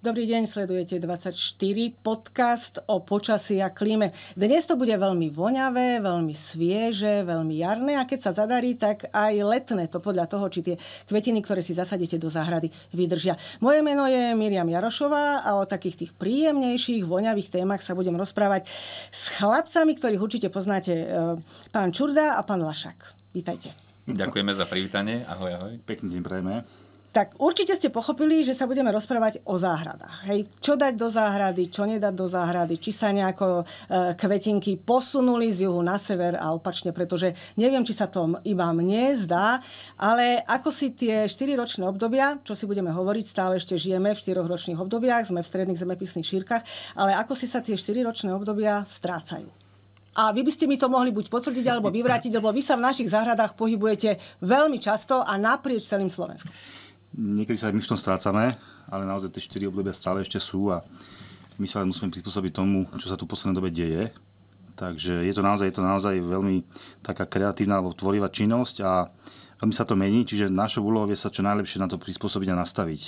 Dobrý deň, sledujete 24 podcast o počasí a klíme. Dnes to bude veľmi voňavé, veľmi svieže, veľmi jarné a keď sa zadarí, tak aj letné. To podľa toho, či tie kvetiny, ktoré si zasadíte do záhrady, vydržia. Moje meno je Miriam Jarošová a o takých tých príjemnejších, voňavých témach sa budem rozprávať s chlapcami, ktorých určite poznáte e, pán Čurda a pán Lašak. Vítajte. Ďakujeme za privítanie. Ahoj, ahoj. Pekný deň prejme. Tak určite ste pochopili, že sa budeme rozprávať o záhradách. Hej, čo dať do záhrady, čo nedať do záhrady, či sa nejako e, kvetinky posunuli z juhu na sever a opačne, pretože neviem, či sa to iba mne zdá, ale ako si tie 4-ročné obdobia, čo si budeme hovoriť, stále ešte žijeme v 4-ročných obdobiach, sme v stredných zemepisných šírkach, ale ako si sa tie 4-ročné obdobia strácajú. A vy by ste mi to mohli buď potvrdiť alebo vyvrátiť, lebo vy sa v našich záhradách pohybujete veľmi často a naprieč celým Slovenskom niekedy sa aj my v tom strácame, ale naozaj tie štyri obdobia stále ešte sú a my sa musíme prispôsobiť tomu, čo sa tu v poslednej dobe deje. Takže je to naozaj, je to naozaj veľmi taká kreatívna alebo tvorivá činnosť a veľmi sa to mení, čiže našou úlohou je sa čo najlepšie na to prispôsobiť a nastaviť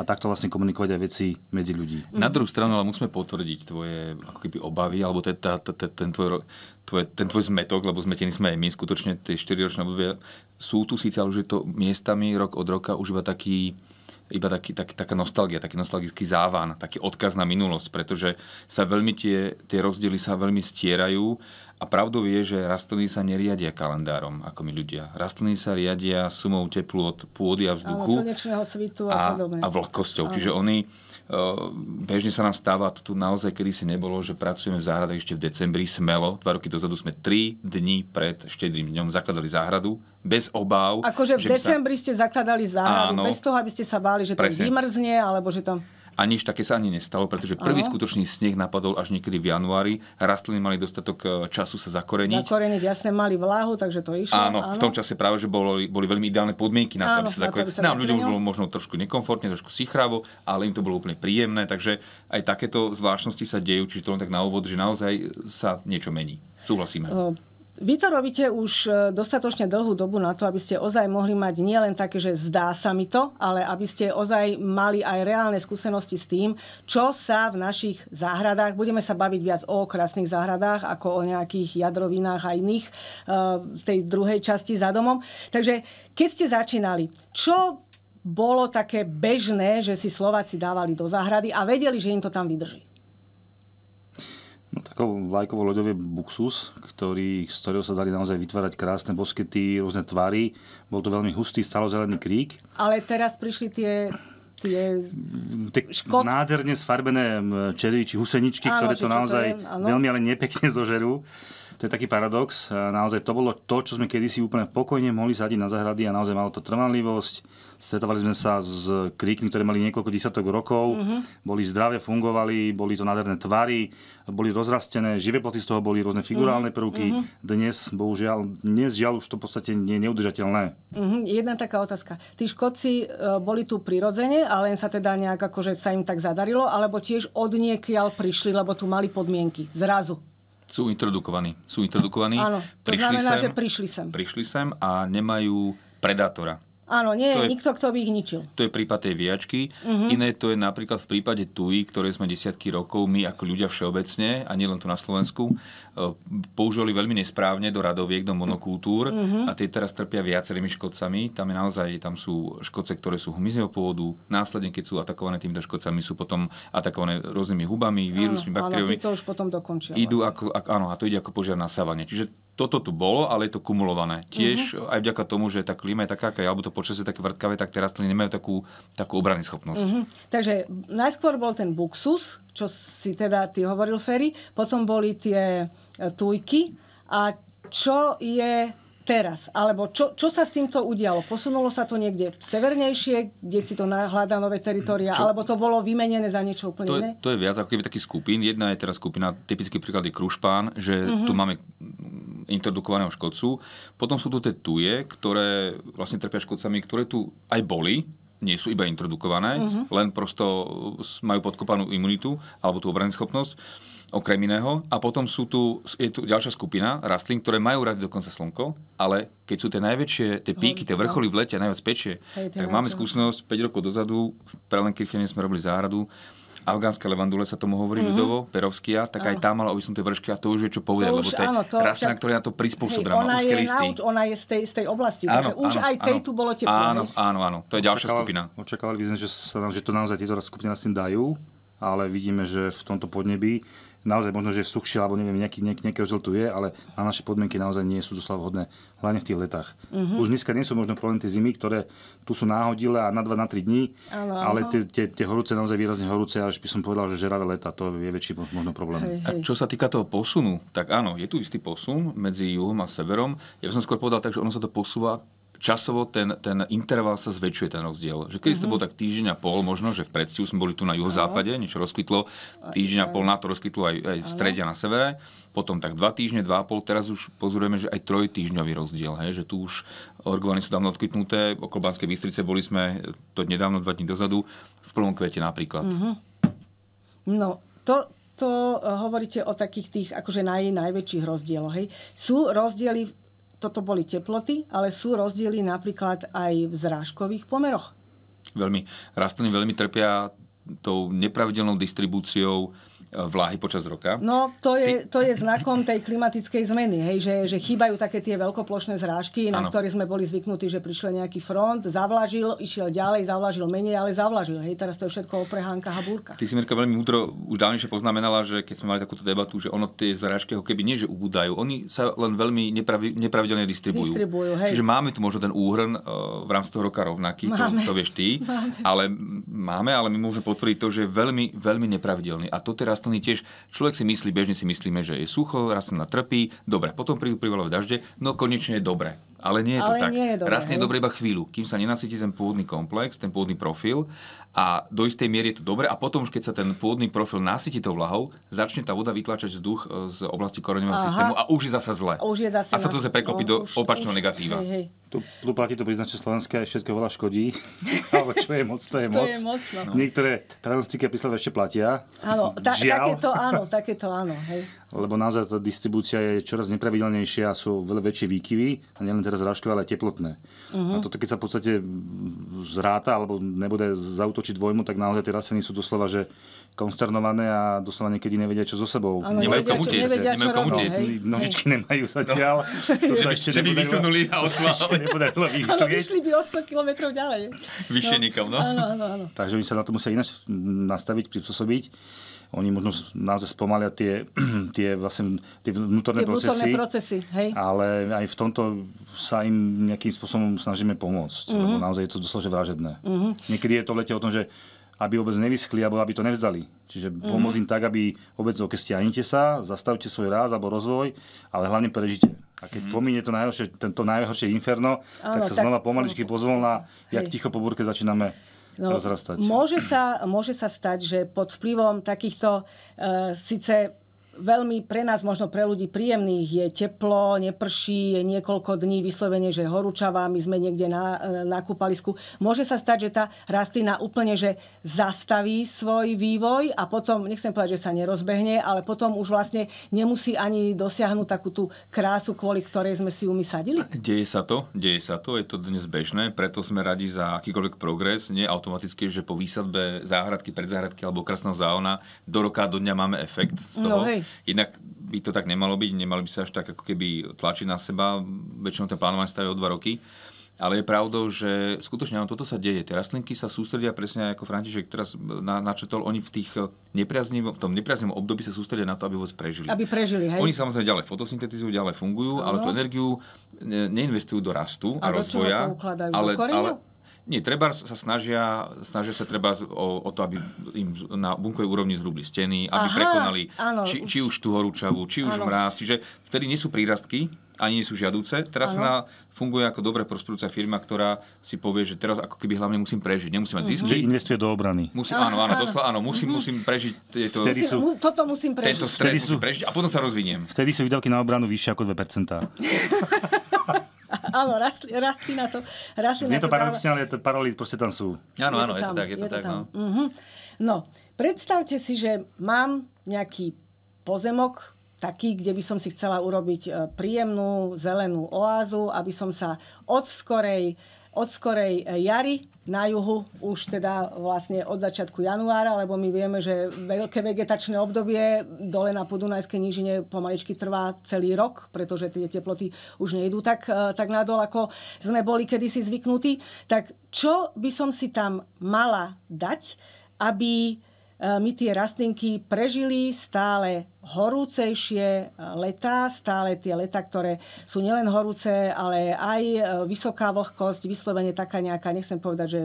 a takto vlastne komunikovať aj veci medzi ľudí. Na druhú stranu ale musíme potvrdiť tvoje ako keby obavy, alebo ten, ten tvoj tvoje, ten tvoj zmetok, lebo zmetení sme aj my, skutočne tie 4-ročné obdobia sú tu síce, ale už je to miestami rok od roka už iba taký, iba taký, tak, taká nostalgia, taký nostalgický závan, taký odkaz na minulosť, pretože sa veľmi tie, tie rozdiely sa veľmi stierajú a pravdou je, že rastliny sa neriadia kalendárom, ako my ľudia. Rastliny sa riadia sumou od pôdy a vzduchu. Áno, svitu a, a, a vlhkosťou. Áno. Čiže oni, e, bežne sa nám stáva, to tu naozaj kedy si nebolo, že pracujeme v záhradách ešte v decembri smelo. Dva roky dozadu sme tri dni pred štedrým dňom zakladali záhradu bez obáv. Akože v decembri sa... ste zakladali záhradu Áno, bez toho, aby ste sa báli, že to vymrzne alebo že to... A nič také sa ani nestalo, pretože prvý Aho. skutočný sneh napadol až niekedy v januári. Rastliny mali dostatok e, času sa zakoreniť. Zakoreniť, jasne, mali vláhu, takže to išlo. Áno, áno. v tom čase práve, že boli, boli veľmi ideálne podmienky na to, áno, aby sa zakoreniť. Nám ľuďom už bolo možno trošku nekomfortne, trošku sichravo, ale im to bolo úplne príjemné, takže aj takéto zvláštnosti sa dejú, čiže to len tak na úvod, že naozaj sa niečo mení. Súhlasíme. Uh, vy to robíte už e, dostatočne dlhú dobu na to, aby ste ozaj mohli mať nielen také, že zdá sa mi to, ale aby ste ozaj mali aj reálne skúsenosti s tým, čo sa v našich záhradách, budeme sa baviť viac o krásnych záhradách ako o nejakých jadrovinách a iných e, v tej druhej časti za domom. Takže keď ste začínali, čo bolo také bežné, že si Slováci dávali do záhrady a vedeli, že im to tam vydrží? No, takou vlajkovou loďou je Buxus, ktorý, z ktorého sa dali naozaj vytvárať krásne boskety, rôzne tvary. Bol to veľmi hustý stalozelený krík. Ale teraz prišli tie tie tak škod... nádherne sfarbené červy či huseničky, áno, ktoré či to naozaj to je, veľmi ale nepekne zožerú to je taký paradox. E, naozaj to bolo to, čo sme kedysi úplne pokojne mohli zadiť na zahrady a naozaj malo to trvanlivosť. Stretávali sme sa s kríkmi, ktoré mali niekoľko desiatok rokov, mm-hmm. boli zdravé, fungovali, boli to nádherné tvary, boli rozrastené, živé ploty z toho boli rôzne figurálne mhm. prvky. Mm-hmm. Dnes, bohužiaľ, dnes žiaľ už to v podstate nie je neudržateľné. Mm-hmm. Jedna taká otázka. Tí Škodci e, boli tu prirodzene, ale len sa teda nejak akože sa im tak zadarilo, alebo tiež od niekiaľ prišli, lebo tu mali podmienky. Zrazu. Sú introdukovaní. Sú introdukovaní. Áno, to prišli znamená, sem, že prišli sem. Prišli sem a nemajú predátora. Áno, nie to je nikto, kto by ich ničil. To je prípad tej viačky. Uh-huh. Iné to je napríklad v prípade tuji, ktoré sme desiatky rokov my ako ľudia všeobecne, a nielen tu na Slovensku, E, používali veľmi nesprávne do radoviek, do monokultúr mm-hmm. a tie teraz trpia viacerými škodcami. Tam je naozaj, tam sú škodce, ktoré sú hmyzieho pôvodu, následne keď sú atakované týmito škodcami, sú potom atakované rôznymi hubami, vírusmi, áno, baktériami. Áno, to už potom dokončia. Idú vlastne. ako, ako, áno, a to ide ako požiar na savane. Čiže toto tu bolo, ale je to kumulované. Mhm. Tiež uh-huh. aj vďaka tomu, že tá klíma je taká, aká je, alebo to počasie je také vrtkavé, tak teraz rastliny nemajú takú, takú obrany schopnosť. Uh-huh. Mhm. Takže najskôr bol ten buxus, čo si teda ty hovoril, Ferry, potom boli tie E, tujky. A čo je teraz? Alebo čo, čo sa s týmto udialo? Posunulo sa to niekde severnejšie, kde si to nahľadá nové teritoria, čo? alebo to bolo vymenené za niečo úplne to iné? Je, to je viac ako keby taký skupín. Jedna je teraz skupina, typický príklad je Krušpán, že uh-huh. tu máme introdukovaného škodcu. Potom sú tu tie tuje, ktoré vlastne trpia škodcami, ktoré tu aj boli, nie sú iba introdukované, uh-huh. Mhm. len prosto majú podkopanú imunitu alebo tú obranú schopnosť okrem iného. A potom sú tu, je tu ďalšia skupina rastlín, ktoré majú rady dokonca slnko, ale keď sú tie najväčšie, tie píky, tie teda. vrcholy v lete a najviac pečie, tak máme skúsenosť 5 rokov dozadu, v Prelenkirchene sme robili záhradu, Afgánske levandule sa tomu hovorí mm-hmm. ľudovo, perovskia, tak aj tá mala obysnuté vršky a to už je čo povedať, to už, lebo to je áno, to, rastlina, však... ktorá na to prispôsobená, má úzke listy. ona je z tej, z tej oblasti, áno, takže áno, už aj tej áno, tu bolo teplo. Áno, áno, áno, to je Očakával, skupina. Očakávali by sme, že, sa, že to naozaj tieto skupiny s tým dajú, ale vidíme, že v tomto podnebi naozaj možno, že suchšie, alebo neviem, nejaký, nejaký rozdiel tu je, ale na naše podmienky naozaj nie sú doslova vhodné, hlavne v tých letách. Mm-hmm. Už dneska nie sú možno problémy tie zimy, ktoré tu sú náhodile a na 2 na 3 dní, ano, ale tie, tie, tie horúce naozaj výrazne horúce, až by som povedal, že žeravé leta, to je väčší možno problém. Hej, hej. A čo sa týka toho posunu, tak áno, je tu istý posun medzi juhom a severom. Ja by som skôr povedal tak, že ono sa to posúva časovo ten, ten interval sa zväčšuje, ten rozdiel. Že kedy mm-hmm. to mhm. bol tak týždeň a pol, možno, že v predstihu sme boli tu na juhozápade, niečo rozkvitlo, týždeň a pol na to rozkvitlo aj, aj v strede a na severe, potom tak dva týždne, dva a pol, teraz už pozorujeme, že aj trojtýždňový rozdiel, hej, že tu už orgány sú dávno odkvitnuté, okolo Banskej Bystrice boli sme to nedávno, dva dní dozadu, v plnom kvete napríklad. Mm-hmm. No, to, to hovoríte o takých tých akože naj, najväčších rozdieloch. Hej. Sú rozdiely toto boli teploty, ale sú rozdiely napríklad aj v zrážkových pomeroch. Veľmi. Rastliny veľmi trpia tou nepravidelnou distribúciou vláhy počas roka. No, to je, to je znakom tej klimatickej zmeny, hej, že, že chýbajú také tie veľkoplošné zrážky, na ano. ktoré sme boli zvyknutí, že prišiel nejaký front, zavlažil, išiel ďalej, zavlažil menej, ale zavlažil. Hej, teraz to je všetko o prehánkach a búrkach. Ty si, Mirka, veľmi múdro už dávnejšie poznamenala, že keď sme mali takúto debatu, že ono tie zrážky ho keby nie, že ubúdajú, oni sa len veľmi nepravi, nepravidelne distribujú. distribujú hej. Čiže máme tu možno ten úhrn eh, v rámci toho roka rovnaký, máme. To, to vieš ty, máme. ale máme, ale my môžeme potvrdiť to, že je veľmi, veľmi nepravidelný. A to teraz rastliny tiež, človek si myslí, bežne si myslíme, že je sucho, rastlina trpí, dobre, potom prídu privalové dažde, no konečne je dobre. Ale nie je to Ale tak. Nie je dobre, je dobre iba chvíľu, kým sa nenasytí ten pôvodný komplex, ten pôvodný profil a do istej miery je to dobre a potom už keď sa ten pôvodný profil nasytí tou vlahou, začne tá voda vytlačať vzduch e, z oblasti koreňového systému a už je zase zle. Už je zase a sa to zase preklopí no, do opačného negatíva. Hej, hej tu, tu platí to príznačie slovenské, všetko veľa škodí. Ale čo je moc, to je to moc. Je moc no. no. Niektoré tranovstiky písal ešte platia. Áno, ta, takéto áno, takéto áno. Hej. Lebo naozaj tá distribúcia je čoraz nepravidelnejšia, a sú veľa väčšie výkyvy, a nielen teraz rážkové, ale aj teplotné. Uh-huh. A toto keď sa v podstate zráta, alebo nebude zautočiť dvojmu, tak naozaj tie raseny sú doslova, že konsternované a doslova niekedy nevedia, čo so sebou. Ano, nemajú komu utiec. Nemajú no, Nožičky nemajú zatiaľ. No. To sa ešte že by vysunuli a oslávali nepodarilo vysúť. Ale vyšli by o 100 km ďalej. Vyššie no. nikam, no. Áno, áno, áno. Takže oni sa na to musia ináč nastaviť, prispôsobiť. Oni možno naozaj spomalia tie, tie, vlastne, tie vnútorné tie procesy. procesy hej. Ale aj v tomto sa im nejakým spôsobom snažíme pomôcť. Mm-hmm. Lebo mhm. naozaj je to doslova vražedné. Mm-hmm. Niekedy je to v lete o tom, že aby vôbec nevyschli, alebo aby to nevzdali. Čiže mm-hmm. pomôcť im tak, aby vôbec, keď stiahnite sa, zastavte svoj ráz alebo rozvoj, ale hlavne prežite. A keď mm-hmm. pomíne to najhoršie, tento najhoršie inferno, ano, tak sa tak znova pomaličky pozvolná, jak ticho po búrke začíname no, rozrastať. Môže sa, môže sa stať, že pod vplyvom takýchto uh, síce veľmi pre nás, možno pre ľudí príjemných, je teplo, neprší, je niekoľko dní vyslovene, že horúčava, my sme niekde na, e, na kúpalisku. Môže sa stať, že tá rastlina úplne, že zastaví svoj vývoj a potom, nechcem povedať, že sa nerozbehne, ale potom už vlastne nemusí ani dosiahnuť takú tú krásu, kvôli ktorej sme si ju my sadili. Deje sa to, deje sa to, je to dnes bežné, preto sme radi za akýkoľvek progres, nie automaticky, že po výsadbe záhradky, predzáhradky alebo krásneho záona do roka do dňa máme efekt z no toho. No, hej. Inak by to tak nemalo byť, nemali by sa až tak ako keby tlačiť na seba. Väčšinou ten plánovanie stavia o dva roky. Ale je pravdou, že skutočne áno, toto sa deje. Tie rastlinky sa sústredia presne ako František teraz načetol, oni v, tých eh, v tom nepriaznivom období sa sústredia na to, aby vôbec prežili. Aby prežili, hej. Oni samozrejme ďalej fotosyntetizujú, ďalej fungujú, ano. ale tú energiu neinvestujú do rastu a, a do rozvoja. to ukladajú? Ale, do ale, nie, treba sa snažia, snažia sa treba o, o to, aby im na bunkovej úrovni zhrubli steny, aby Aha, prekonali áno, či, či už tú horúčavu, či už áno. mráz, čiže vtedy nie sú prírastky, ani nie sú žiaduce. Teraz ano. na, funguje ako dobre prosperujúca firma, ktorá si povie, že teraz ako keby hlavne musím prežiť, nemusím mať zisk. Mhm. Že investuje do obrany. Musím, áno, áno, dosla, áno, musím, mm-hmm. musím prežiť. Tieto, vtedy sú, toto musím prežiť. Tento stres vtedy sú, musím prežiť a potom sa rozviniem. Vtedy sú výdavky na obranu vyššie ako 2%. Áno, rastlina, na to... Rastli je to, to paradoxne, ale to paralýz proste tam sú. Áno, áno, je to, je to tak, je, to, tak. No. Uh-huh. no, predstavte si, že mám nejaký pozemok, taký, kde by som si chcela urobiť e, príjemnú zelenú oázu, aby som sa od skorej od skorej e, jary na juhu už teda vlastne od začiatku januára, lebo my vieme, že veľké vegetačné obdobie dole na Podunajskej nížine pomaličky trvá celý rok, pretože tie teploty už nejdú tak, e, tak nadol, ako sme boli kedysi zvyknutí. Tak čo by som si tam mala dať, aby E, my tie rastlinky prežili stále horúcejšie e, letá, stále tie leta, ktoré sú nielen horúce, ale aj e, vysoká vlhkosť, vyslovene taká nejaká, nechcem povedať, že,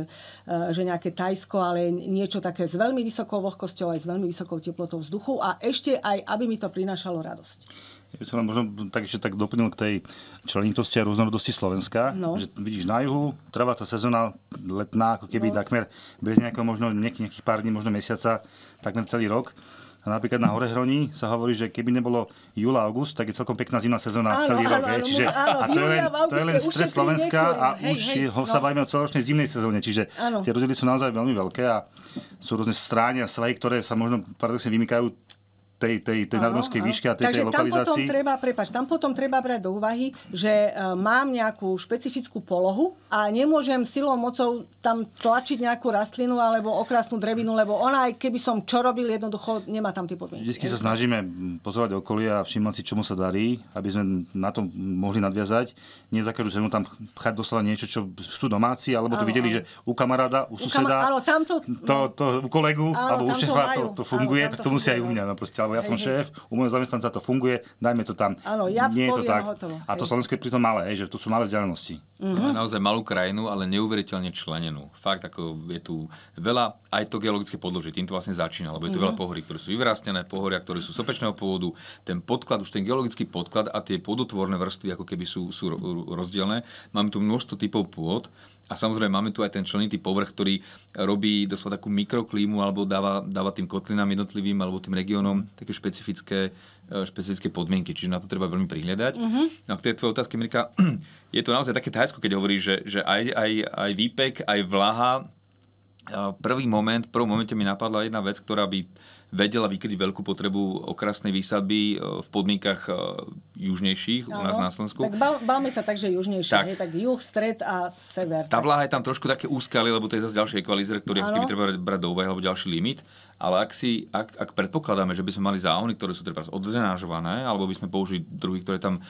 že nejaké tajsko, ale niečo také s veľmi vysokou vlhkosťou, aj s veľmi vysokou teplotou vzduchu a ešte aj, aby mi to prinášalo radosť. Ja by som možno tak ešte tak doplnil k tej členitosti a rôznorodosti Slovenska. No. Že vidíš na juhu, trvá tá sezóna letná, ako keby no. takmer bez nejakého možno nejakých, nejakých pár dní, možno mesiaca, takmer celý rok. A napríklad na Hore Hroní sa hovorí, že keby nebolo júla, august, tak je celkom pekná zimná sezóna áno, celý áno, rok. Áno, čiže, áno, a to je len, to je len stred Slovenska a hej, už hej, ho, no. sa bavíme o celoročnej zimnej sezóne. Čiže áno. tie rozdiely sú naozaj veľmi veľké a sú rôzne stráne a svahy, ktoré sa možno paradoxne vymykajú tej, tej, tej nadmorskej výšky a tej, Takže tej lokalizácii. Tam potom, treba, prepáč, tam potom treba brať do úvahy, že e, mám nejakú špecifickú polohu a nemôžem silou mocou tam tlačiť nejakú rastlinu alebo okrasnú drevinu, lebo ona aj keby som čo robil, jednoducho nemá tam tie podmienky. Vždycky sa snažíme pozorovať okolie a všimnúť si, čomu sa darí, aby sme na to mohli nadviazať. Nie za každú cenu tam pchať doslova niečo, čo sú domáci, alebo to videli, že u kamaráda, u, u suseda, kam... áno, tamto... to, to, u kolegu, alebo u šefa to, to funguje, tak to, to musí aj u mňa. No, proste, alebo ja som hej. šéf, u môjho zamestnanca to funguje, dajme to tam. Áno, ja Nie je to tak. Hotovo, a to Slovensko je pritom malé, hej, že tu sú malé vzdialenosti. Mm-hmm. naozaj malú krajinu, ale neuveriteľne členenú. Fakt, ako je tu veľa, aj to geologické podložie, tým to vlastne začína, lebo je tu uh-huh. veľa mhm. pohorí, ktoré sú vyvrastené, pohoria, ktoré sú sopečného pôvodu. Ten podklad, už ten geologický podklad a tie podotvorné vrstvy ako keby sú, sú rozdielne. Máme tu množstvo typov pôd, a samozrejme máme tu aj ten členitý povrch, ktorý robí doslova takú mikroklímu alebo dáva, dáva tým kotlinám jednotlivým alebo tým regiónom také špecifické, e, špecifické podmienky. Čiže na to treba veľmi prihľadať. Uh-huh. Mhm. No a k tej tvojej otázke, Mirka, je to naozaj také tajsko, keď hovorí, že, že aj, aj, aj výpek, aj vlaha. E, prvý moment, v prvom momente mi napadla jedna vec, ktorá by vedela vykryť veľkú potrebu okrasnej výsadby e, v podmienkach e, južnejších u nás na Slovensku. Tak bal, balme sa tak, že južnejšie, tak, tak juh, stred a sever. Tá vláha je tam trošku také úskalý, lebo to je zase ďalší ekvalizer, ktorý ano. keby treba brať do úvahy, alebo ďalší limit. Ale ak, si, ak, ak predpokladáme, že by sme mali záhony, ktoré sú treba odrenážované, alebo by sme použili druhy, ktoré tam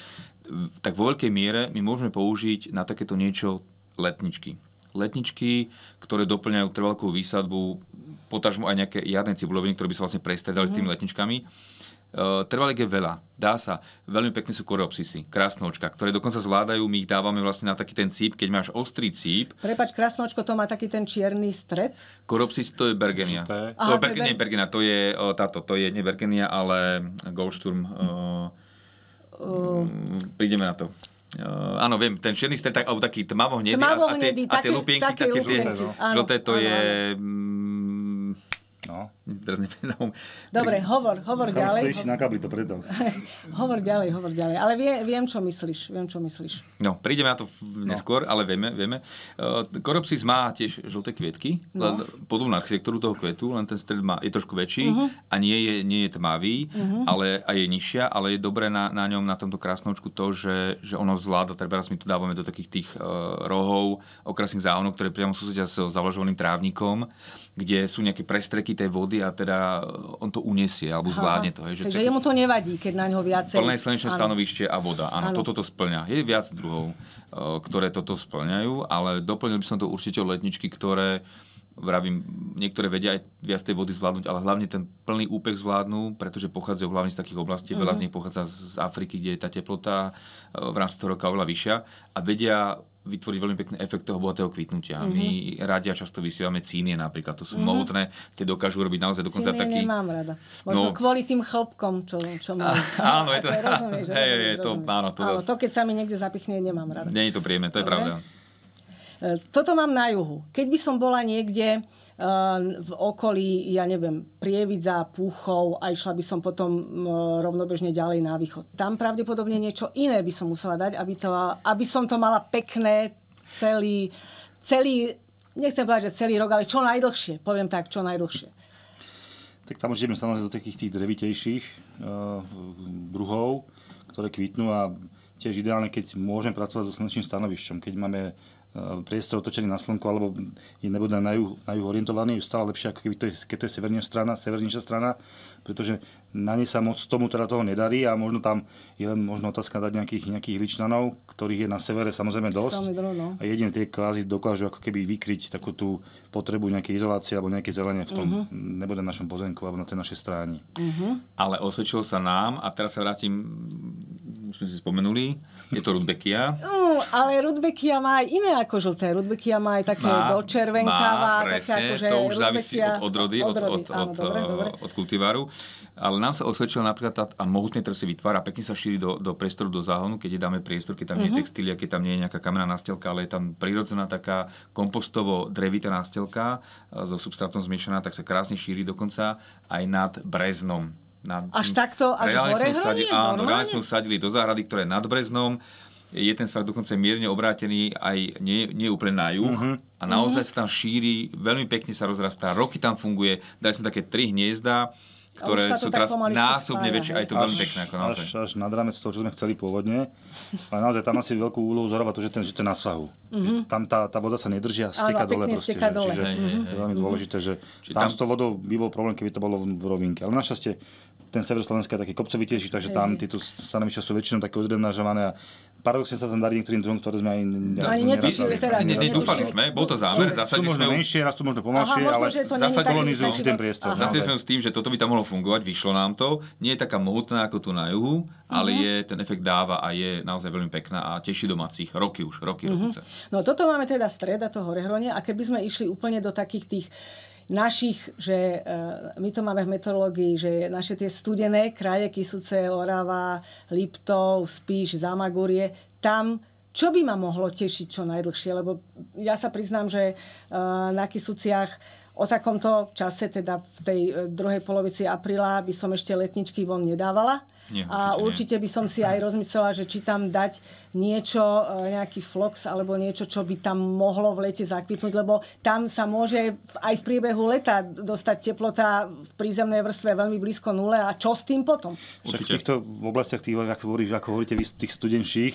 tak vo veľkej miere my môžeme použiť na takéto niečo letničky. Letničky, ktoré doplňajú trvalkovú výsadbu potažmo aj nejaké jarné cibuloviny, ktoré by sa vlastne prestredali mm. s tými mhm. letničkami. Uh, e, trvalek je veľa, dá sa. Veľmi pekne sú koreopsisy, krásnočka, ktoré dokonca zvládajú, my ich dávame vlastne na taký ten cíp, keď máš ostrý cíp. Prepač, krásnočko to má taký ten čierny stred? Koreopsis to je Bergenia. To je, Aha, to je, Bergenia, Ber... Bergenia, to je uh, táto, to je nie Bergenia, ale Goldsturm. Uh, um, mm, Prídeme na to. Uh, áno, viem, ten čierny stred, tak, alebo taký tmavo hnedý, a, a, tie, hnedý, a tie také, lupienky, také, také tie no. žlté to áno, je áno. Mm, teraz nevedom. Um- Dobre, hovor, hovor Tam ďalej. hovor... na kabli, to preto. hovor ďalej, hovor ďalej. Ale vie, viem, čo myslíš. Viem, čo myslíš. No, prídeme na to no. neskôr, no. ale vieme, vieme. E, Koropsis má tiež žlté kvietky, no. podobnú architektúru toho kvetu, len ten stred má, je trošku väčší uh-huh. a nie je, nie je tmavý, uh-huh. ale a je nižšia, ale je dobré na, na ňom, na tomto krásnočku to, že, že ono zvláda, teda my tu dávame do takých tých uh, rohov, okrasných záhonov, ktoré priamo súsedia s zavlažovaným trávnikom, kde sú nejaké prestreky tej vody vtedy a teda on to uniesie alebo zvládne to. Hej, že Takže jemu to nevadí, keď na ňo viacej... Plné slnečné stanovište a voda. Áno, ano. toto to splňa. Je viac druhov, e, ktoré toto splňajú, ale doplnil by som to určite o letničky, ktoré vravím, niektoré vedia aj viac tej vody zvládnuť, ale hlavne ten plný úpech zvládnu, pretože pochádzajú hlavne z takých oblastí, mm-hmm. veľa z mhm. nich pochádza z Afriky, kde je tá teplota e, v rámci toho roka oveľa vyššia a vedia vytvoriť veľmi pekný efekt toho bohatého kvitnutia. Mm-hmm. My mhm. radia často vysielame cínie napríklad, to sú mm-hmm. tie dokážu robiť naozaj dokonca cínie taký... nemám rada. No. Možno no... kvôli tým chlopkom, čo, čo mám. áno, je to... hey, je to, Áno, to, áno, to keď sa mi niekde zapichne, nemám rada. Nie je to príjemné, to je je pravda. E, toto mám na juhu. Keď by som bola niekde v okolí, ja neviem, Prievidza, Púchov a išla by som potom rovnobežne ďalej na východ. Tam pravdepodobne niečo iné by som musela dať, aby, to, aby som to mala pekné celý, celý, nechcem povedať, že celý rok, ale čo najdlhšie, poviem tak, čo najdlhšie. Tak tam už ideme samozrejme do takých tých drevitejších uh, druhov, ktoré kvitnú a tiež ideálne, keď môžem pracovať so slnečným stanovišťom. Keď máme E, priestor otočený na slnko, alebo je nebude na juh, na juh orientovaný, už stále lepšie, ako keby to je, keď to je severnejšia strana, severnejšia strana, pretože na ne sa moc tomu teda toho nedarí a možno tam je len možno otázka dať nejakých, nejakých ličnanov, ktorých je na severe samozrejme dosť. No. A jedine tie klázy dokážu ako keby vykryť takú tú potrebu nejakej izolácie alebo nejaké zelenie v tom, uh-huh. Mhm. nebude na našom pozemku alebo na tej našej stráni. Uh-huh. Ale osvedčilo sa nám, a teraz sa vrátim, už sme si spomenuli, je to rudbekia. Uh, ale rudbekia má aj iné ako žlté. Rudbekia má aj také má, dočervenkáva. Má, presne, také že to už rudbekia... závisí od odrody, od, od, od, áno, od, dobre, eh, dobre. od kultiváru. Ale nám sa osvedčila napríklad tá, a mohutný trh si vytvára, pekne sa šíri do, do priestoru, do záhonu, keď dáme priestor, keď tam mm-hmm. textília, keď tam nie je nejaká kamená nástelka, ale je tam prirodzená taká kompostovo-drevitá nástelka e, so substrátom zmiešaná, tak sa krásne šíri dokonca aj nad breznom. Nad, až takto, až reálne hore sme vsadili, Áno, reálne sme usadili do záhrady, ktoré je nad breznom je ten svah dokonca mierne obrátený aj nie, nie úplne na juh uh-huh. a naozaj uh-huh. sa tam šíri, veľmi pekne sa rozrastá, roky tam funguje, dali sme také tri hniezda, ktoré sú teraz násobne spája, väčšie. Hej. to veľmi pekné. Ako naozaj. až, až nad rámec toho, čo sme chceli pôvodne. Ale naozaj tam asi veľkú úlohu zohráva to, že ten, že ten na svahu. Mm-hmm. Tam tá, tá voda sa nedržia, steka dole. Proste, steka že, dole. Čiže mm-hmm. je veľmi mhm. dôležité, že Či tam, tam s tou vodou by bol problém, keby to bolo v, v rovinke. Ale našťastie ten sever Slovenska je taký kopcovitejší, takže tam tieto stanovišťa sú väčšinou také odrenážované a paradoxne sa tam darí niektorým druhom, ktoré sme aj... No, Ani netušili teda. Ne, ne, dúfali sme, bol to zámer. Sú, zasadili sú možno menšie, raz sú možno pomalšie, Aha, ale zasa kolonizujú si ten priestor. Zase sme s tým, že toto by tam mohlo fungovať, vyšlo nám to. Nie je taká mohutná ako tu na juhu, ale mhm. je, ten efekt dáva a je naozaj veľmi pekná a teší domácich roky už, roky mm-hmm. No toto máme teda streda, toho horehronie a keby sme išli úplne do takých tých našich, že eh, my to máme v meteorológii, že naše tie studené kraje, Kisuce, Orava, Liptov, Spíš, Zamagurie, tam čo by ma mohlo tešiť čo najdlhšie? Lebo ja sa priznám, že eh, na Kisuciach o takomto čase, teda v tej eh, druhej polovici apríla, by som ešte letničky von nedávala nie, určite a určite by som si aj rozmyslela, že či tam dať niečo, e, nejaký flox alebo niečo, čo by tam mohlo v lete zakvitnúť, lebo tam sa môže aj v priebehu leta dostať teplota v prízemnej vrstve veľmi blízko nule a čo s tým potom? Určite. v týchto oblastiach, tých, ako, hovoríš, ako hovoríte vy, tých studenších,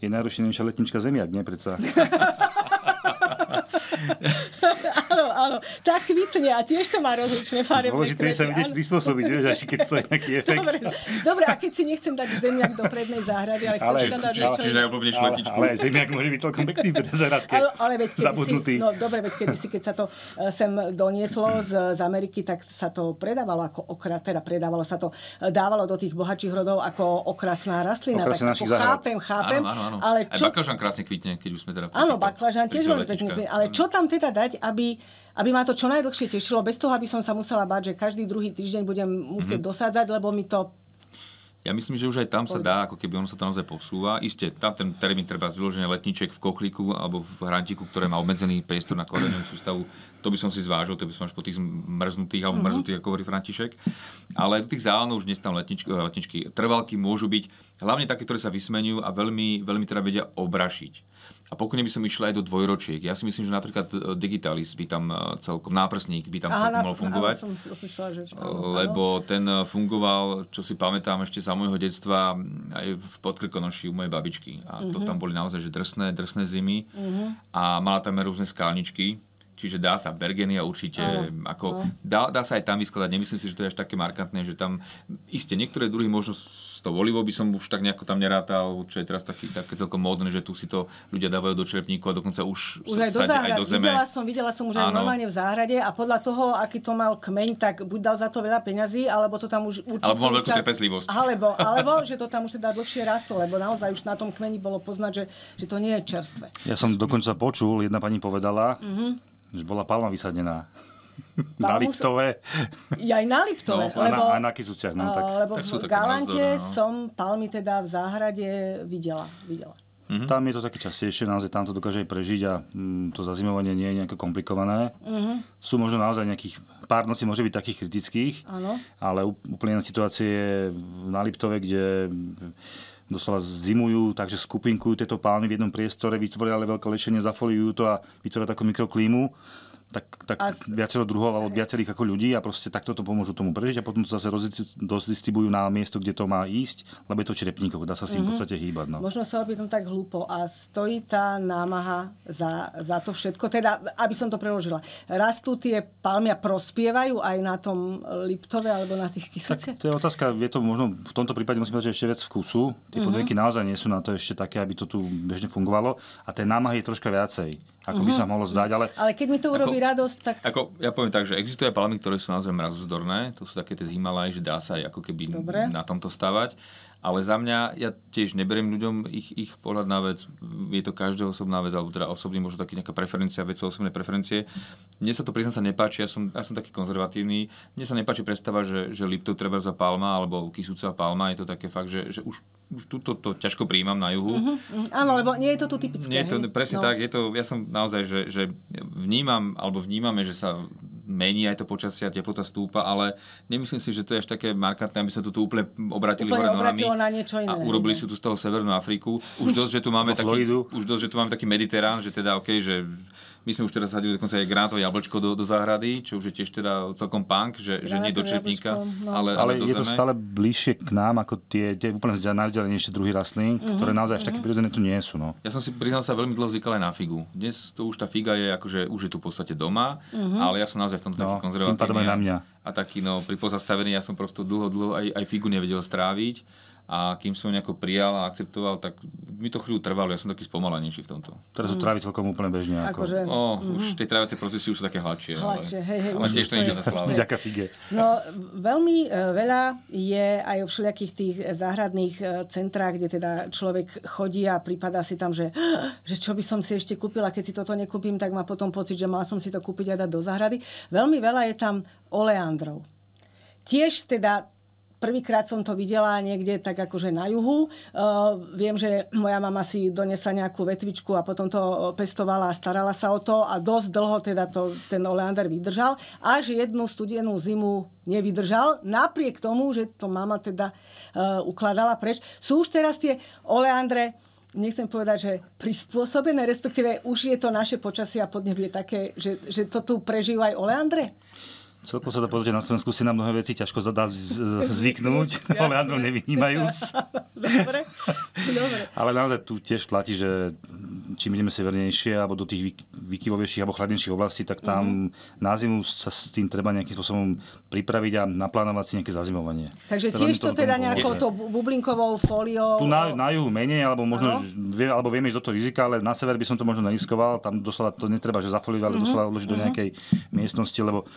je najročnejšia letnička zemiak, nie predsa? áno, áno. Tak kvitne a tiež to má rozličné farebné Dôležité je sa vidieť prispôsobiť, vieš, až keď to je nejaký efekt. Dobre, dobre, a keď si nechcem dať zemiak do prednej záhrady, ale, ale chcem tam dať niečo... Ale, najobľúbenejšiu letičku. Ale, ale zemiak môže byť celkom pekný v prednej záhradke. Ale, ale veď zabudnutý. Si, no dobre, veď kedy si, keď sa to eh, sem donieslo z, z Ameriky, tak sa to predávalo ako okra, teda predávalo sa to, eh, dávalo do tých bohatších rodov ako okrasná rastlina. Okrasná tak, chápem, chápem. Áno, áno, áno. Ale čo... Aj baklažan krásne kvitne, keď už sme teda... Áno, baklažan tiež veľmi pekne Ale čo tam teda dať, aby aby ma to čo najdlhšie tešilo, bez toho, aby som sa musela báť, že každý druhý týždeň budem musieť mm-hmm. dosádzať, lebo mi to ja myslím, že už aj tam sa dá, ako keby ono sa tam naozaj posúva. Isté, tam ten termín treba zvyloženie letníček v kochlíku alebo v hrantiku, ktoré má obmedzený priestor na koreňovú sústavu, to by som si zvážil, to by som až po tých mrznutých alebo mhm. mrznutých, mm-hmm. ako hovorí František. Ale tých zálanov už dnes tam letničky, eh, letničky, trvalky môžu byť, hlavne také, ktoré sa vysmenujú a veľmi, veľmi teda vedia obrašiť. A pokojne by som išiel aj do dvojročiek. Ja si myslím, že napríklad e, Digitalis by tam e, celkom, náprsník by tam celkom mohol fungovať. Áno, som oslyšla, že e, áno, lebo áno. ten fungoval, čo si pamätám ešte za môjho detstva, aj v Podkrkonoši u mojej babičky. A uh-huh. to mhm. tam boli naozaj že drsné, drsné zimy. Uh-huh. A mala tam rôzne skálničky. Čiže dá sa Bergenia určite, aj, ako, dá, dá sa aj tam vyskladať. Nemyslím si, že to je až také markantné, že tam iste niektoré druhy možno s to volivo by som už tak nejako tam nerátal, čo je teraz taký, také celkom módne, že tu si to ľudia dávajú do črepníku a dokonca už, už aj, do záhrad, aj do zeme. Videla som, videla som už aj normálne v záhrade a podľa toho, aký to mal kmeň, tak buď dal za to veľa peňazí, alebo to tam už určite... Alebo mal veľkú čas, trpezlivosť. Alebo, alebo, že to tam už teda dlhšie rastlo, lebo naozaj už na tom kmeni bolo poznať, že, že to nie je čerstvé. Ja som dokonca počul, jedna pani povedala, mm-hmm že bola palma vysadená. Na Liptove. Ja aj na Liptove. No, lebo, a na, aj na No, tak. Lebo tak v Galante názor, no. som palmy teda v záhrade videla. videla. Mm-hmm. Tam je to také častejšie, naozaj tam to dokáže aj prežiť a mm, to zazimovanie nie je nejako komplikované. Mm-hmm. Sú možno naozaj nejakých, pár nocí môže byť takých kritických, ano. ale úplne situácie na Liptove, kde doslova zimujú, takže skupinkujú tieto palmy v jednom priestore, vytvoria ale veľké lešenie, zafoliujú to a vytvoria takú mikroklímu tak, tak a... viacero druhov alebo viacerých ako ľudí a proste takto to pomôžu tomu prežiť a potom to zase rozdistribujú na miesto, kde to má ísť, lebo je to črepníkov, dá sa s tým mm-hmm. v mhm. podstate hýbať. No. Možno sa opýtam tak hlúpo a stojí tá námaha za, za to všetko, teda aby som to preložila. Rastú tie palmy a prospievajú aj na tom Liptove alebo na tých kysice? Tak to je otázka, je to možno v tomto prípade musím povedať, že ešte vec vkusu. Tie mm-hmm. podmienky mhm. naozaj nie sú na to ešte také, aby to tu bežne fungovalo a tej námahy je troška viacej ako uh-huh. by mhm. sa mohlo zdať. Ale, ale keď mi to urobí ako, radosť, tak... Ako, ja poviem tak, že existuje palmy, ktoré sú naozaj mrazozdorné, to sú také tie zimalaj, že dá sa aj ako keby Dobre. na tomto stavať. Ale za mňa, ja tiež neberiem ľuďom ich, ich pohľad na vec, je to každého osobná vec, alebo teda osobný, možno taký nejaká preferencia, vec osobné preferencie. Mne sa to priznám sa nepáči, ja som, ja som taký konzervatívny, mne sa nepáči predstava, že, že Liptov treba za palma, alebo Kisúca palma, je to také fakt, že, že už už túto to ťažko prijímam na juhu. Uh-huh. Áno, lebo nie je to tu typické. Nie je to, presne no. tak, je to, ja som naozaj, že, že vnímam, alebo vnímame, že sa mení aj to počasie a teplota stúpa, ale nemyslím si, že to je až také markantné, aby sa tu úplne obratili úplne hore obratilo na niečo iné, a urobili si tu z toho Severnú Afriku. Už dosť, že tu máme, taký, už dosť, že tu máme taký Mediterán, že teda OK, že my sme už teraz sadili dokonca aj gránové jablčko do, do záhrady, čo už je tiež teda celkom punk, že, že nie do čepníka, no. ale, ale, ale je to stále bližšie k nám ako tie, tie úplne najvzdialenejšie druhy rastlín, mm-hmm, ktoré naozaj mm-hmm. až také mhm. prirodzené tu nie sú. No. Ja som si priznal sa veľmi dlho zvykal aj na figu. Dnes to už tá figa je akože už je tu v podstate doma, mm-hmm. ale ja som naozaj v tom no, taký konzervatívny. na mňa. A taký, no, pri pozastavení ja som prosto dlho, dlho aj, aj figu nevedel stráviť a kým som nejako prijal a akceptoval, tak mi to chvíľu trvalo, ja som taký spomalenejší v tomto. Teraz to mm. trávi celkom úplne bežne. Ako... Akože, no, mm-hmm. už tie trávacie procesy už sú také hladšie. Hladšie, ale, hej, hej. Ale tiež to nič na slávu. Ďaká fige. No, veľmi e, veľa je aj o všelijakých tých záhradných e, centrách, kde teda človek chodí a prípada si tam, že, že čo by som si ešte kúpila, keď si toto nekúpim, tak má potom pocit, že mal som si to kúpiť a dať do záhrady. Veľmi veľa je tam oleandrov tiež teda Prvýkrát som to videla niekde tak akože na juhu. Uh, viem, že moja mama si donesla nejakú vetvičku a potom to pestovala a starala sa o to a dosť dlho teda to, ten oleander vydržal. Až jednu studenú zimu nevydržal, napriek tomu, že to mama teda uh, ukladala preč. Sú už teraz tie oleandre, nechcem povedať, že prispôsobené, respektíve už je to naše počasie a podnebie také, že, že to tu prežijú aj oleandre? Celkom sa dá povedať, že na Slovensku si na mnohé veci ťažko dá zvyknúť, to nevynímajúc. Dobre. Ale naozaj tu tiež platí, že čím ideme severnejšie alebo do tých vykyvovejších alebo chladnejších oblastí, tak tam mm-hmm. na zimu sa s tým treba nejakým spôsobom pripraviť a naplánovať si nejaké zazimovanie. Takže tiež to teda nejakou to bublinkovou fóliou... Tu na, na juhu menej, alebo možno vie, alebo vieme ísť do toho rizika, ale na sever by som to možno neiskoval, tam doslova to netreba, že zafoliť, ale mm-hmm. doslova odložiť mm-hmm. do mhm. nejakej miestnosti, lebo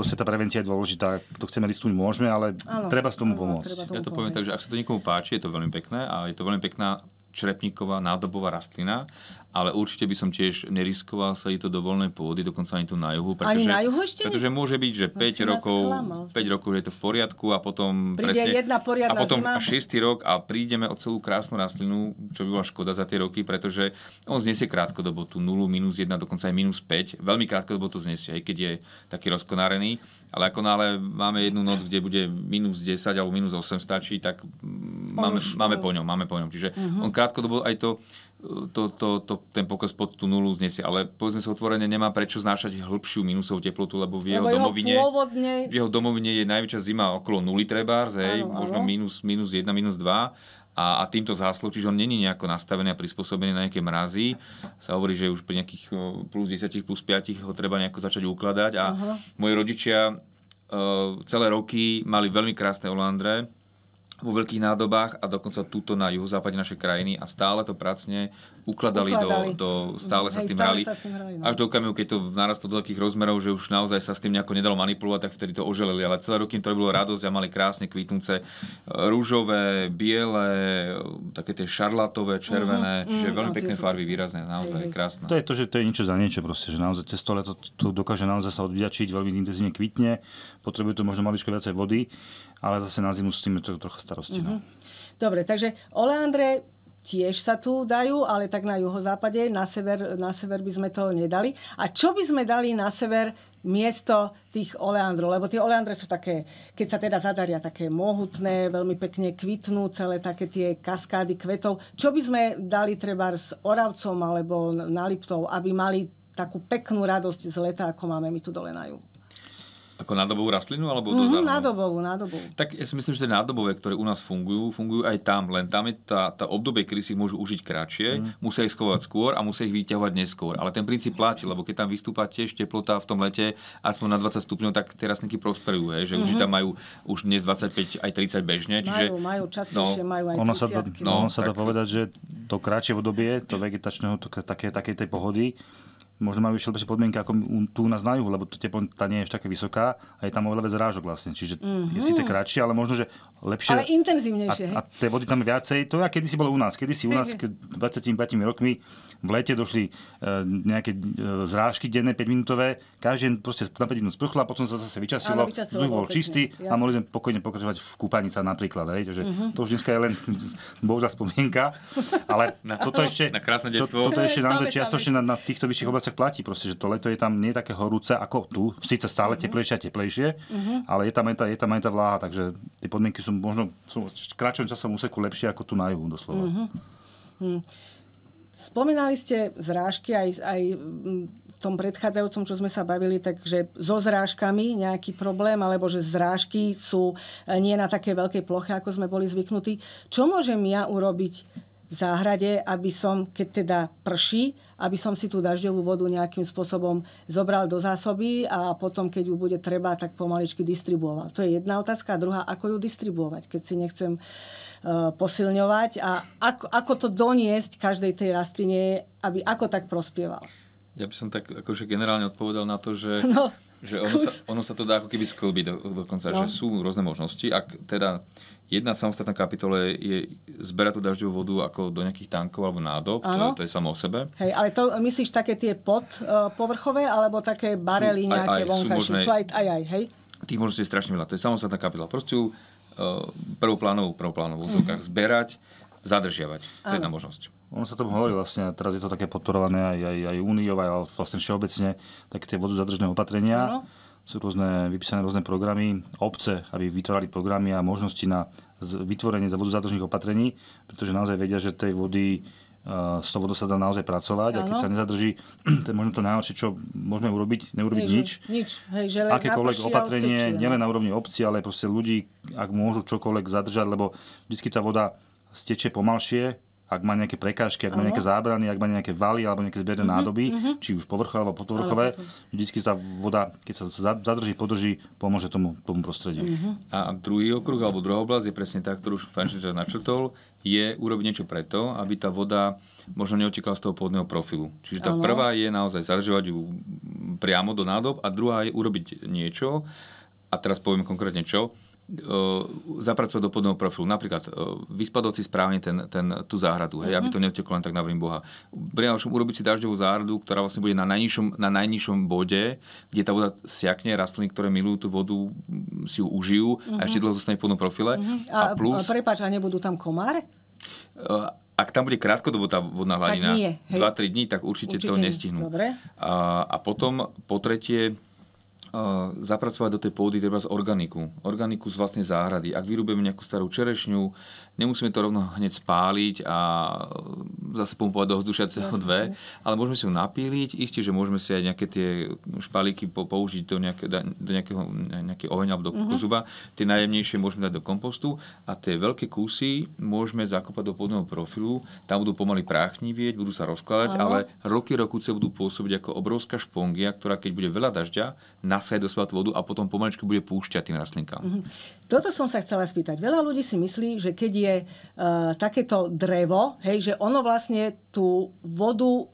proste tá prevencia je dôležitá. To chceme listnúť, môžeme, ale ano, treba s tomu pomôcť. Tomu ja to poviem tak, že ak sa to niekomu páči, je to veľmi pekné a je to veľmi pekná črepníková nádobová rastlina ale určite by som tiež neriskoval sa ísť do voľnej pôdy, dokonca ani tu na juhu. Pretože, ani na juhu ešte? Pretože môže byť, že 5 no, rokov, 5 rokov je to v poriadku a potom... Príde presne, jedna poriadna A potom zima. 6. rok a prídeme o celú krásnu rastlinu, čo by bola škoda za tie roky, pretože on znesie krátkodobo tú 0, minus 1, dokonca aj minus 5. Veľmi krátkodobo to znesie, aj keď je taký rozkonárený. Ale ako nále máme jednu noc, kde bude minus 10 alebo minus 8 stačí, tak máme, máme po ňom, máme po ňom. Čiže uh-huh. on krátkodobo aj to to, to, to, ten pokles pod tú nulu znesie. Ale povedzme sa otvorene, nemá prečo znášať hĺbšiu minusovú teplotu, lebo v jeho, lebo domovine, jeho, pôvodne... v jeho domovine je najväčšia zima okolo nuly trebárs, hej, možno minus, minus 1, minus 2 a, a týmto záslov, čiže on není nejako nastavený a prispôsobený na nejaké mrazy. Sa hovorí, že už pri nejakých plus 10, plus 5 ho treba nejako začať ukladať a uh-huh. moji rodičia uh, celé roky mali veľmi krásne olandre, vo veľkých nádobách a dokonca túto na juhozápade našej krajiny a stále to pracne ukladali, ukladali. Do, do, stále sa Hej, s tým hrali. Sa s tým hrali no. Až do okamihu, keď to narastlo do takých rozmerov, že už naozaj sa s tým nejako nedalo manipulovať, tak vtedy to oželeli. Ale celé roky im to bolo radosť a mali krásne kvítnúce e, rúžové, biele, také tie šarlatové, červené, mm-hmm. čiže mm, veľmi pekné sú... farby, výrazné, naozaj Hej. krásne. To je to, že to je niečo za niečo proste, že naozaj cez to leto tu dokáže naozaj sa odvďačiť, veľmi intenzívne kvitne, potrebuje to možno maličko viacej vody ale zase na zimu s tým je to trochu starosti. Mm-hmm. No. Mhm. Dobre, takže oleandre tiež sa tu dajú, ale tak na juhozápade, na sever, na sever by sme to nedali. A čo by sme dali na sever miesto tých oleandrov? Lebo tie oleandre sú také, keď sa teda zadaria, také mohutné, veľmi pekne kvitnú celé také tie kaskády kvetov. Čo by sme dali treba s Oravcom alebo na Liptov, aby mali takú peknú radosť z leta, ako máme my tu dole na juhu? Ako nádobovú rastlinu? Alebo mm-hmm, nádobovú, nádobovú. Tak ja si myslím, že tie nádobové, ktoré u nás fungujú, fungujú aj tam. Len tam je tá, tá obdobie, kedy si ich môžu užiť kratšie, mm. musia ich schovať skôr a musia ich vyťahovať neskôr. Ale ten princíp platí, lebo keď tam vystúpa tiež teplota v tom lete aspoň na 20 stupňov, tak tie rastlinky prosperujú. Hej, že mm-hmm. už mhm. tam majú už dnes 25 aj 30 bežne. Čiže, majú, majú častejšie, no, majú aj ono sa dá, no, ono sa dá povedať, že to kratšie obdobie, to vegetačného, to, také, tej pohody, možno majú ešte lepšie podmienky ako tu nás na juhu, lebo teplota nie je ešte taká vysoká a je tam oveľa viac zrážok vlastne. Čiže mm-hmm. je mhm. síce kratšie, ale možno, že lepšie. Ale intenzívnejšie. A, a tie vody tam viacej. To ja si bolo u nás. Kedy si u nás, keď 25 rokmi v lete došli eh, nejaké eh, zrážky denné 5-minútové. Každý deň proste na 5 minút sprchla, potom sa zase vyčasilo, vzduch bol čistý jasný. a mohli sme pokojne pokračovať v kúpaní sa napríklad. Hej? takže uh-huh. Mhm. To už dneska je len bohužia spomienka, ale na, toto ešte, na krásne To, toto ešte naozaj čiastočne na, na, týchto vyšších mhm. oblastiach platí, proste, že to leto je tam nie také horúce ako tu, síce stále uh-huh. teplejšie a teplejšie, uh-huh. ale je tam, aj tá, je tam aj tá vláha, takže tie podmienky sú som možno som v kratšom časom úseku lepšie ako tu na juhu doslova. Mm-hmm. Spomínali ste zrážky aj, aj v tom predchádzajúcom, čo sme sa bavili, takže so zrážkami nejaký problém, alebo že zrážky sú nie na také veľkej ploche, ako sme boli zvyknutí. Čo môžem ja urobiť v záhrade, aby som, keď teda prší, aby som si tú dažďovú vodu nejakým spôsobom zobral do zásoby a potom, keď ju bude treba, tak pomaličky distribuoval. To je jedna otázka. A druhá, ako ju distribuovať, keď si nechcem e, posilňovať a ako, ako to doniesť každej tej rastline, aby ako tak prospieval. Ja by som tak akože generálne odpovedal na to, že no. Že ono, sa, ono sa to dá ako keby sklbiť do, dokonca, no. že sú rôzne možnosti. Ak teda jedna samostatná kapitola je zberať tú dažďovú vodu ako do nejakých tankov alebo nádob, to, je, to je samo o sebe. Hej, ale to myslíš také tie podpovrchové eh, uh, alebo také barely sú, nejaké vonkajšie? Sú, sú aj, aj, aj, hej? Tých možností je strašne veľa. To je samostatná kapitola. Proste ju uh, prvoplánovú, prvoplánovú mm-hmm. zberať, zadržiavať. To je jedna možnosť. Ono sa tomu hovorí vlastne, teraz je to také podporované aj, aj, aj Úniou, aj vlastne všeobecne, také tie vodozadržné opatrenia. Ano. Sú rôzne, vypísané rôzne programy, obce, aby vytvárali programy a možnosti na vytvorenie za vodozadržných opatrení, pretože naozaj vedia, že tej vody s tou vodou sa dá naozaj pracovať ano. a keď sa nezadrží, to je možno to najhoršie, čo môžeme urobiť, neurobiť hej, nič. Nič, hej, že len Akékoľvek opatrenie, utečie, nielen no. na úrovni obci, ale proste ľudí, ak môžu čokoľvek zadržať, lebo vždy tá voda steče pomalšie, ak má nejaké prekážky, ak má nejaké zábrany, ak má nejaké valy alebo nejaké zbierne uh mhm, nádoby, mhm. či už povrchové alebo podvrchové, vždycky tá voda, keď sa zadrží, podrží, pomôže tomu, tomu prostrediu. Mhm. A druhý okruh alebo druhá oblasť je presne tá, ktorú už Frančičas načrtol, je urobiť niečo preto, aby tá voda možno neotekala z toho pôvodného profilu. Čiže tá ano. prvá je naozaj zadržovať ju priamo do nádob a druhá je urobiť niečo, a teraz poviem konkrétne čo, E, zapracovať do podného profilu. Napríklad e, vyspadol si správne ten, ten, tú záhradu, hej, aby mhm. to neuteklo len tak na boha. Prinášam urobiť si dažďovú záhradu, ktorá vlastne bude na najnižšom, na najnižšom bode, kde tá voda siakne, rastliny, ktoré milujú tú vodu, si ju užijú uh-huh. a mhm. ešte dlho zostane v podnom profile. Uh-huh. A, a, plus... a prepáč, a nebudú tam komáre? E, ak tam bude krátkodobo tá vodná hladina, 2-3 dní, tak určite, určite to nestihnú. Dobre. A, a potom po tretie, zapracovať do tej pôdy treba z organiku. Organiku z vlastnej záhrady. Ak vyrobíme nejakú starú čerešňu, Nemusíme to rovno hneď spáliť a e, zase pumpovať do vzdušia CO2, ale môžeme si ju napíliť. Isté, že môžeme si aj nejaké tie špalíky použiť do, nejaké, do nejakého nejaké oheňa alebo do mm-hmm. kozuba. Tie najjemnejšie môžeme dať do kompostu a tie veľké kusy môžeme zakopať do pôdneho profilu. Tam budú pomaly práchnivieť, budú sa rozkladať, Aha. ale roky rokuce budú pôsobiť ako obrovská špongia, ktorá keď bude veľa dažďa, nasaje do seba vodu a potom pomaličky bude púšťať tým rastlinkám. Mm-hmm. Toto som sa chcela spýtať. Veľa ľudí si myslí, že keď je je uh, takéto drevo, hej, že ono vlastne tú vodu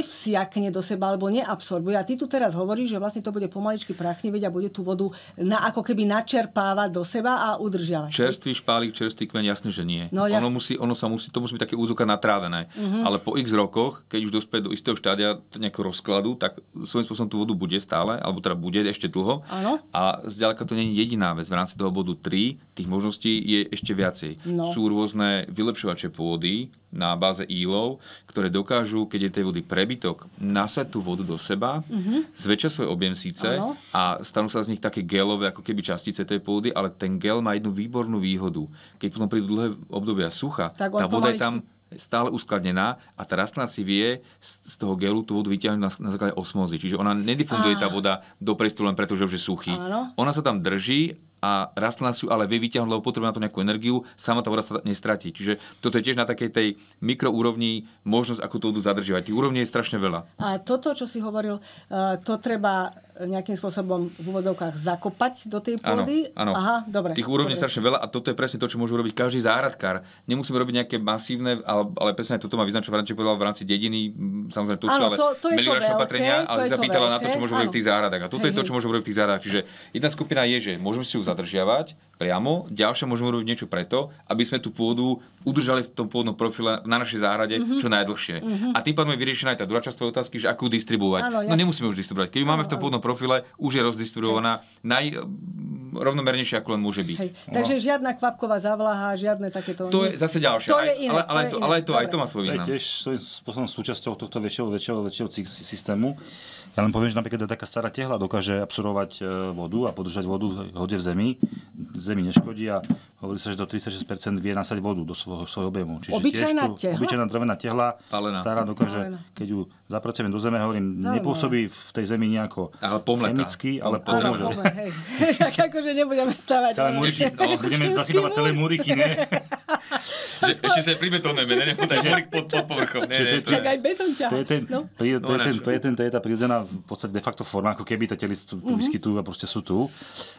nevsiakne do seba alebo neabsorbuje. A ty tu teraz hovoríš, že vlastne to bude pomaličky prachneveť a bude tú vodu na, ako keby načerpávať do seba a udržiavať. Čerstvý špálik, čerstvý kmeň, jasne, že nie. No, jasne. Ono, musí, ono sa musí, to musí byť také úzoka natrávené. Mm-hmm. Ale po x rokoch, keď už dospie do istého štádia nejakého rozkladu, tak svojím spôsobom tú vodu bude stále, alebo teda bude ešte dlho. Ano. A zďaleka to nie je jediná vec. V rámci toho bodu 3 tých možností je ešte viacej. No. Sú rôzne vylepšovače pôdy na báze ílov, ktoré dokážu keď je tej vody prebytok, nasať tú vodu do seba, uh-huh. zväčšia svoj objem síce ano. a stanú sa z nich také gelové, ako keby častice tej pôdy, ale ten gel má jednu výbornú výhodu. Keď potom prídu dlhé obdobia sucha, tá voda pomaličky... je tam stále uskladnená a tá rastlina si vie z toho gelu tú vodu vyťahnuť na, na základe osmozy. Čiže ona nedifunduje ah. tá voda do priestoru len preto, že už je suchý. Áno. Ona sa tam drží a rastlina si ju ale vie vyťahnuť, lebo potrebuje na to nejakú energiu, sama tá voda sa nestratí. Čiže toto je tiež na takej tej mikroúrovni možnosť, ako tú vodu zadržiavať. Tých úrovní je strašne veľa. A toto, čo si hovoril, e, to treba nejakým spôsobom v úvodzovkách zakopať do tej pôdy. Áno, áno. Aha, dobre. Tých úrovní je strašne veľa a toto je presne to, čo môže robiť každý záradkár. Nemusíme robiť nejaké masívne, ale, ale presne toto má význam, čo Franček povedal v rámci dediny, samozrejme tu sú ale to, to veľké, opatrenia, ale zapýtala na to, čo môže robiť v tých záradách. A toto je to, čo môže robiť v tých záradách. Čiže jedna skupina je, že môžeme si ju zadržiavať priamo, ďalšia môžeme robiť niečo preto, aby sme tú pôdu udržali v tom pôdnom profile na našej záhrade mm-hmm. čo najdlhšie. Mm-hmm. A tým pádom je vyriešená aj tá druhá časť tvojej otázky, že ako ju distribuovať. Áno, no nemusíme už distribuovať. Keď ju máme v tom pôdnom profile, už je rozdistribuovaná naj rovnomernejšie, ako len môže byť. Hej. No. Takže žiadna kvapková zavlaha, žiadne takéto... To je zase ďalšie. To aj, je iné, ale, ale, to, je iné. ale to, aj to má svoj význam. To je tiež svojím spôsobom súčasťou tohto väčšieho, väčšieho, väčšieho systému. Ja len poviem, že napríklad taká stará tehla dokáže absorbovať e, vodu a podržať vodu v hode v zemi. Zemi neškodí a hovorí sa, že do 36% vie nasať vodu do svojho, svojho objemu. Čiže obyčajná tiež tu, tehla? Obyčajná drevená tehla, Palená. stará dokáže, Palená. keď ju zapracujeme do zeme, hovorím, Zaujímavé. nepôsobí v tej zemi nejako ale chemicky, ale pomôže. Áno, pomle, tak akože nebudeme stavať. Celé múriky, no, budeme zasypovať celé múriky, ne? že, ešte sa pribetonujeme, ne? Nechúdaj múrik pod, pod povrchom. Ne, ne, to, je, no. to, je ten, to, je ten, to je tá prírodzená v podstate de facto forma, ako keby tie tely tu, tu mhm. vyskytujú a proste sú tu.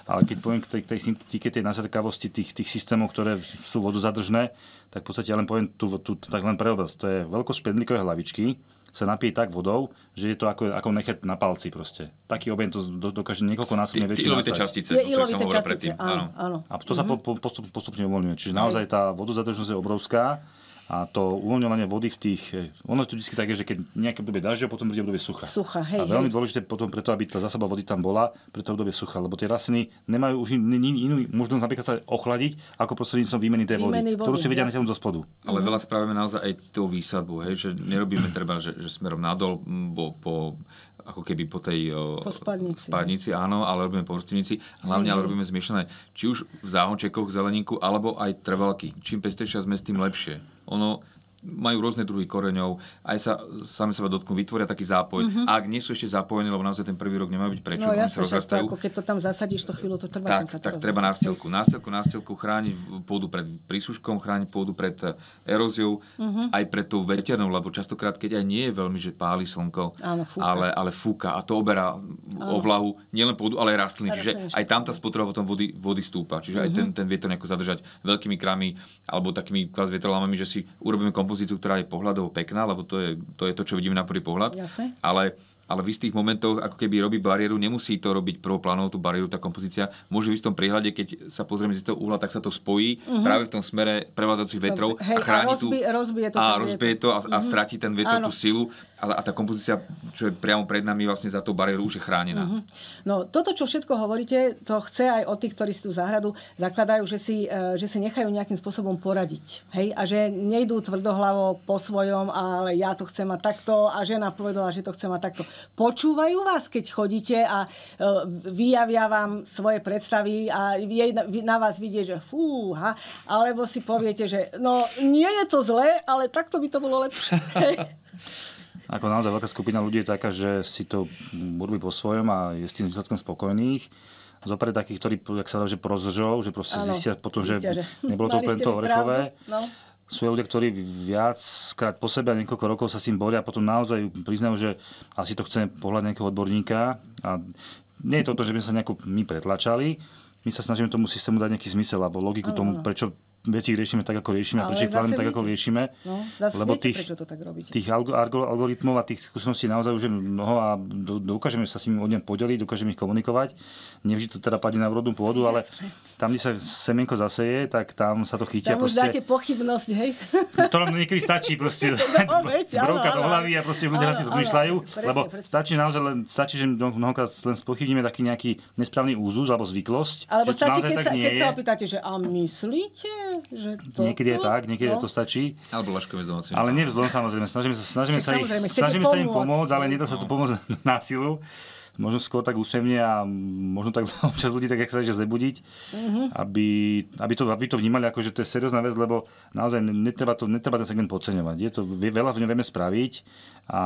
Ale keď poviem k tej, k tej syntetike, tej nazrkavosti tých, tých systémov, ktoré sú vodozadržné, tak v podstate ja len poviem tu, tu tak len preobraz. To je veľkosť špendlíkovej hlavičky, sa napije tak vodou, že je to ako, ako nechať na palci proste. Taký objem to dokáže niekoľko násobne väčšie. Ilovité častice, je ilovité častice, áno, áno. A to mm-hmm. sa po, po, postup, postupne uvoľňuje. Čiže naozaj tá vodozadržnosť je obrovská a to uvoľňovanie vody v tých... E, ono to vždy také, že keď nejaké obdobie dažďa, potom bude obdobie sucha. Sucha, hej, A veľmi hej. dôležité potom preto, aby tá zásoba vody tam bola, preto obdobie sucha, lebo tie rastliny nemajú už in, in, in, inú možnosť napríklad sa ochladiť ako prostredníctvom výmeny tej vody, vody, ktorú si vedia na zo spodu. Ale mhm. veľa spravíme naozaj aj tú výsadbu, hej, že nerobíme treba, že, že smerom nadol, bo, po ako keby po tej po spadnici. spadnici, áno, ale robíme po vrstenici, hlavne mm. ale mhm. robíme zmiešané, či už v záhončekoch, zeleninku, alebo aj trvalky. Čím pestrejšia sme, tým lepšie. この majú rôzne druhy koreňov, aj sa sami seba dotknú, vytvoria taký zápoj. Mm-hmm. A ak nie sú ešte zapojení, lebo naozaj ten prvý rok nemá byť prečo, no, oni sa rozrastajú. Ako keď to tam zasadíš, to chvíľu to trvá. Tak, tak, tak treba nástelku. Nástelku, nástelku chrániť pôdu pred prísuškom, chrániť pôdu pred e, eróziou, mm-hmm. aj pred tou veternou, lebo častokrát, keď aj nie je veľmi, že páli slnko, Áno, fúka. Ale, ale fúka a to oberá o ovlahu nielen pôdu, ale aj rastliny. Čiže aj tam tá spotreba potom vody, vody stúpa. Čiže mm-hmm. aj ten, mhm. ten vietor nejako zadržať veľkými krami alebo takými klas že si urobíme kompost kompozíciu, ktorá je pohľadov pekná, lebo to je to, je to čo vidíme na prvý pohľad. Jasne. Ale ale v istých momentoch, ako keby robí bariéru, nemusí to robiť prvoplánovú tú bariéru, tá kompozícia. Môže v istom prihľade, keď sa pozrieme z toho uhla, tak sa to spojí uh-huh. práve v tom smere prevládajúcich vetrov Hej, a chráni a rozbi, rozbije to, a rozbije to a, uh-huh. a mhm. stratí ten vietor tú silu a, a tá kompozícia, čo je priamo pred nami vlastne za tú bariéru už je chránená. Uh-huh. No toto, čo všetko hovoríte, to chce aj od tých, ktorí si tú záhradu zakladajú, že si, e, že si nechajú nejakým spôsobom poradiť. Hej? A že nejdú tvrdohlavo po svojom, ale ja to chcem mať takto a žena povedala, že to chce mať takto počúvajú vás, keď chodíte a e, vyjavia vám svoje predstavy a je na vás vidie, že fúha, alebo si poviete, že no nie je to zlé, ale takto by to bolo lepšie. Ako naozaj veľká skupina ľudí je taká, že si to urobí po svojom a je s tým výsledkom spokojných. Zopred takých, ktorí, ak sa dá, že prozržou, že proste ano, zistia potom, zistia, že, že nebolo to úplne to orechové. No sú ľudia, ktorí viackrát po sebe a niekoľko rokov sa s tým boria a potom naozaj priznajú, že asi to chceme pohľad nejakého odborníka. A nie je to o to, že by sa nejako my pretlačali, my sa snažíme tomu systému dať nejaký zmysel alebo logiku tomu, prečo veci riešime tak, ako riešime, prečo ich tak, ako riešime. No, lebo viete, tých, prečo to tak robíte. Tých algoritmov a tých skúseností naozaj už je mnoho a do, dokážeme sa s nimi od podeliť, dokážeme ich komunikovať. Nevždy to teda padne na vrodnú pôdu, ale tam, kde sa semienko zaseje, tak tam sa to chytia. Tam už proste... dáte pochybnosť, hej? To nám niekedy stačí proste. No, brovka do hlavy a proste ľudia na to rozmýšľajú. Lebo presne. stačí naozaj len, stačí, že mnohokrát len spochybníme taký nejaký nesprávny úzus alebo zvyklosť. Alebo stačí, keď sa, keď sa opýtate, že a myslíte, že to, niekedy je tak, niekedy no. to stačí. Alebo laškové domácim. Ale nie vzlom samozrejme. Snažíme sa, snažíme sa, ich, snažíme pomôcť, sa im pomôcť, ale nedá sa to pomôcť na silu. Možno skôr tak úsmevne a možno tak občas ľudí tak, ako sa že zebudiť, mm-hmm. aby, aby, to, aby to vnímali ako, že to je seriózna vec, lebo naozaj netreba, to, netreba ten segment podceňovať. Je to, veľa v ňom vieme spraviť a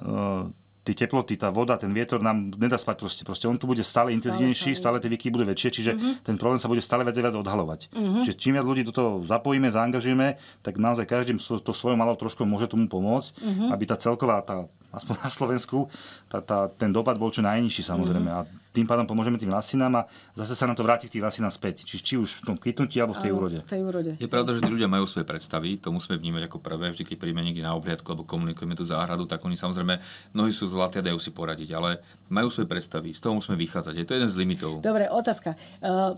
uh, tie teploty, tá voda, ten vietor nám nedá spať proste. proste on tu bude stále, stále intenzívnejší, stále, tie výky budú väčšie, čiže uh-huh. ten problém sa bude stále viac a viac odhalovať. Uh-huh. Mhm. Čiže čím viac ľudí do toho zapojíme, zaangažujeme, tak naozaj každým to svojou malou trošku môže tomu pomôcť, uh-huh. aby tá celková tá aspoň na Slovensku, tá, tá, ten dopad bol čo najnižší samozrejme. Mm-hmm. A tým pádom pomôžeme tým lasinám a zase sa na to vráti tých lasinám späť. Čiže či už v tom kytnutí alebo v tej, Aj, úrode. V tej úrode. Je pravda, že tí ľudia majú svoje predstavy, to musíme vnímať ako prvé, vždy keď príjme niekde na obliadku alebo komunikujeme tú záhradu, tak oni samozrejme, mnohí sú zlatí a dajú si poradiť, ale majú svoje predstavy, z toho musíme vychádzať. Je to jeden z limitov. Dobre, otázka. Uh,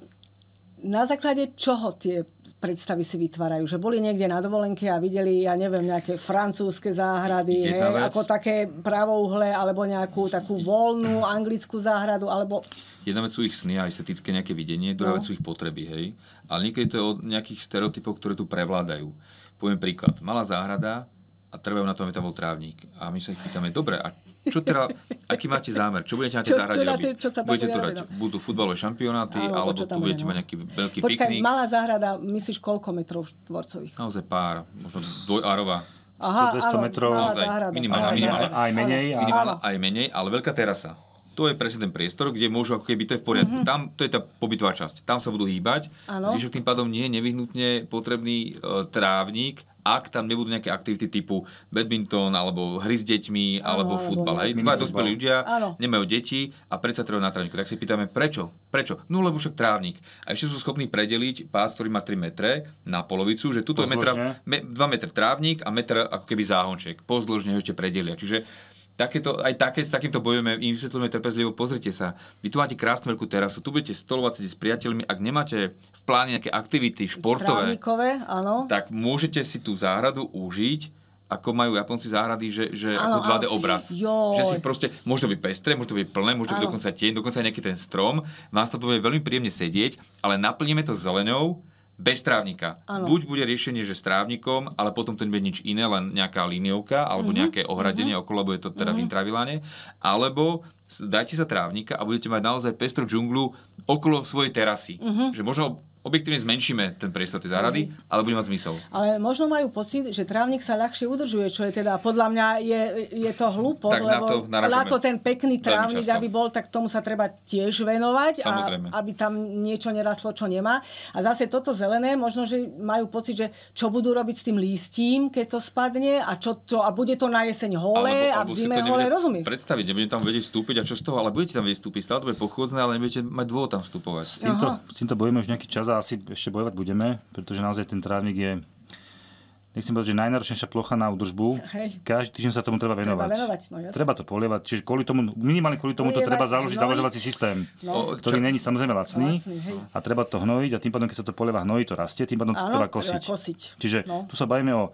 na základe čoho tie predstavy si vytvárajú, že boli niekde na dovolenke a videli, ja neviem, nejaké francúzske záhrady, hej, ako také pravouhle, alebo nejakú takú voľnú anglickú záhradu, alebo... Jedna vec sú ich sny a estetické nejaké videnie, druhá no. vec sú ich potreby, hej. Ale niekedy to je od nejakých stereotypov, ktoré tu prevládajú. Poviem príklad. Malá záhrada a trvajú na tom, aby tam bol trávnik. A my sa ich pýtame, dobre, a čo teda, aký máte zámer? Čo budete na tej záhrade robiť? Čo sa budete tu rať? Budú futbalové šampionáty, alebo, alebo tu budete mať nejaký veľký Počkaj, piknik? malá záhrada, myslíš, koľko metrov štvorcových? Naozaj pár, možno dvojárová. 100-200 metrov. Naozaj, aj, aj, Aj menej. Minimálna, aj menej, ale veľká terasa to je presne ten priestor, kde môžu ako keby, to je v poriadku. Mm-hmm. Tam, to je tá pobytová časť. Tam sa budú hýbať. Ano. Zvyšok tým pádom nie je nevyhnutne potrebný e, trávnik, ak tam nebudú nejaké aktivity typu badminton, alebo hry s deťmi, alebo ano, futbal. Hej, dva dospelí ľudia ano. nemajú deti a predsa treba na trávniku. Tak si pýtame, prečo? Prečo? No lebo však trávnik. A ešte sú schopní predeliť pás, ktorý má 3 metre na polovicu, že tuto je metra, me, 2 metre trávnik a meter ako keby záhonček. Pozdĺžne ho ešte predelia. Čiže takéto, aj také, s takýmto bojujeme, im vysvetľujeme trpezlivo, pozrite sa, vy tu máte krásnu veľkú terasu, tu budete stolovať s priateľmi, ak nemáte v pláne nejaké aktivity športové, Právnikové, áno. tak môžete si tú záhradu užiť, ako majú Japonci záhrady, že, že áno, ako 2D obraz. Joj. Že si proste, môže to byť pestré, môže to byť plné, môže to byť dokonca tieň, dokonca aj nejaký ten strom. Vás to bude veľmi príjemne sedieť, ale naplníme to zelenou, bez trávnika. Ano. Buď bude riešenie, že s trávnikom, ale potom to nebude nič iné, len nejaká líniovka alebo mm-hmm. nejaké ohradenie mm-hmm. okolo, je to teda mm-hmm. v mhm. intraviláne, alebo dajte sa trávnika a budete mať naozaj pestro džunglu okolo svojej terasy. Mm-hmm. Že možno objektívne zmenšíme ten priestor tej zárady, Hej. ale bude mať zmysel. Ale možno majú pocit, že trávnik sa ľahšie udržuje, čo je teda podľa mňa je, je to hlúpo, lebo na to, na to ten pekný trávnik, aby bol, tak tomu sa treba tiež venovať a aby tam niečo nerastlo, čo nemá. A zase toto zelené, možno, že majú pocit, že čo budú robiť s tým lístím, keď to spadne a, čo to, a bude to na jeseň holé alebo, a v zime holé, rozumieš? Predstaviť, nebude tam vedieť vstúpiť a čo z toho, ale budete tam vedieť vstúpiť, stále to bude pochôdzne, ale nebudete mať dôvod tam vstupovať. S týmto, s týmto už nejaký čas a teda asi ešte bojovať budeme, pretože naozaj ten trávnik je nechcem povedať, že najnáročnejšia plocha na údržbu. Hej. Každý týždeň sa tomu treba venovať. Treba, venovať, no, jasne. treba to polievať, čiže kvôli tomu, minimálne kvôli tomu to treba založiť no, založovací systém, no, ktorý není samozrejme lacný. lacný a treba to hnojiť a tým pádom, keď sa to polieva hnojí, to rastie, tým pádom to treba kosiť. Treba kosiť. Čiže no. tu sa bavíme o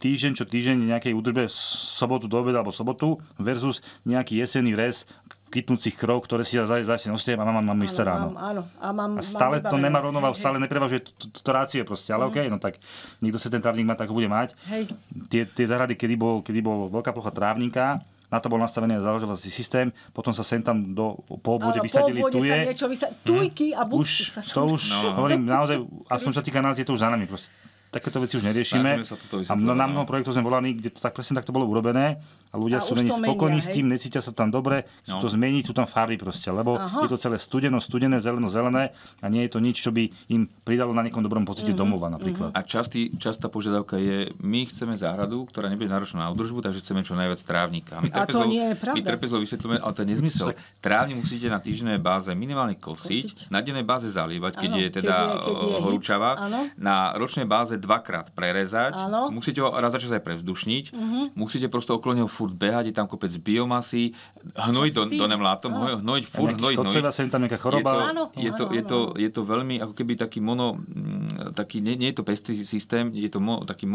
týždeň čo týždeň nejakej údržbe sobotu do obeda alebo sobotu versus nejaký jesenný rez, kytnúcich krov, ktoré si zase za, za, nosím a mám, mám, mám isté ráno. Mám, no. áno, a, mám, a stále mám to nemá rovnováhu, stále neprevažuje to, to, to rácie proste, ale mm. okej, okay, no tak niekto sa ten trávnik má, tak ho bude mať. Hej. Tie, tie zahrady, kedy bol, kedy bol veľká plocha trávnika, na to bol nastavený založovací systém, potom sa sem tam do, po obvode Áno, vysadili po obvode tuje. Sa niečo vysa- tujky a mhm. buky. Už, to už, no. hovorím, naozaj, aspoň čo týka nás, je to už za nami. Proste takéto veci už neriešime. A na mnoho projektov sme volaní, kde to tak presne takto bolo urobené a ľudia a sú není spokojní menia, s tým, necítia sa tam dobre, chcú no. to zmeniť, sú tam farby proste, lebo Aha. je to celé studeno, studené, zeleno, zelené a nie je to nič, čo by im pridalo na nejakom dobrom pocite mm-hmm. domova mhm. napríklad. A častý, častá požiadavka je, my chceme záhradu, ktorá nebude náročná na údržbu, takže chceme čo najviac trávnika. My trpezlo, a to nie je pravda. My trpezlo vysvetlíme, ale to je nezmysel. Trávnik musíte na týždennej báze minimálne kosiť, kosiť. na dennej báze zalievať, keď ano, je teda keď je eh, horúčava, na ročnej báze dvakrát prerezať, Áno. musíte ho raz za čas aj prevzdušniť, uh-huh. musíte proste okolo neho furt behať, je tam kopec biomasy, hnojiť do, do nemlátom, uh-huh. hnojiť furt, hnojiť, hnojiť. Je tam nejaká choroba. Je to, je, je, je to veľmi ako keby taký mono, mm, taký, nie, nie je to pestrý systém, je to mo, taký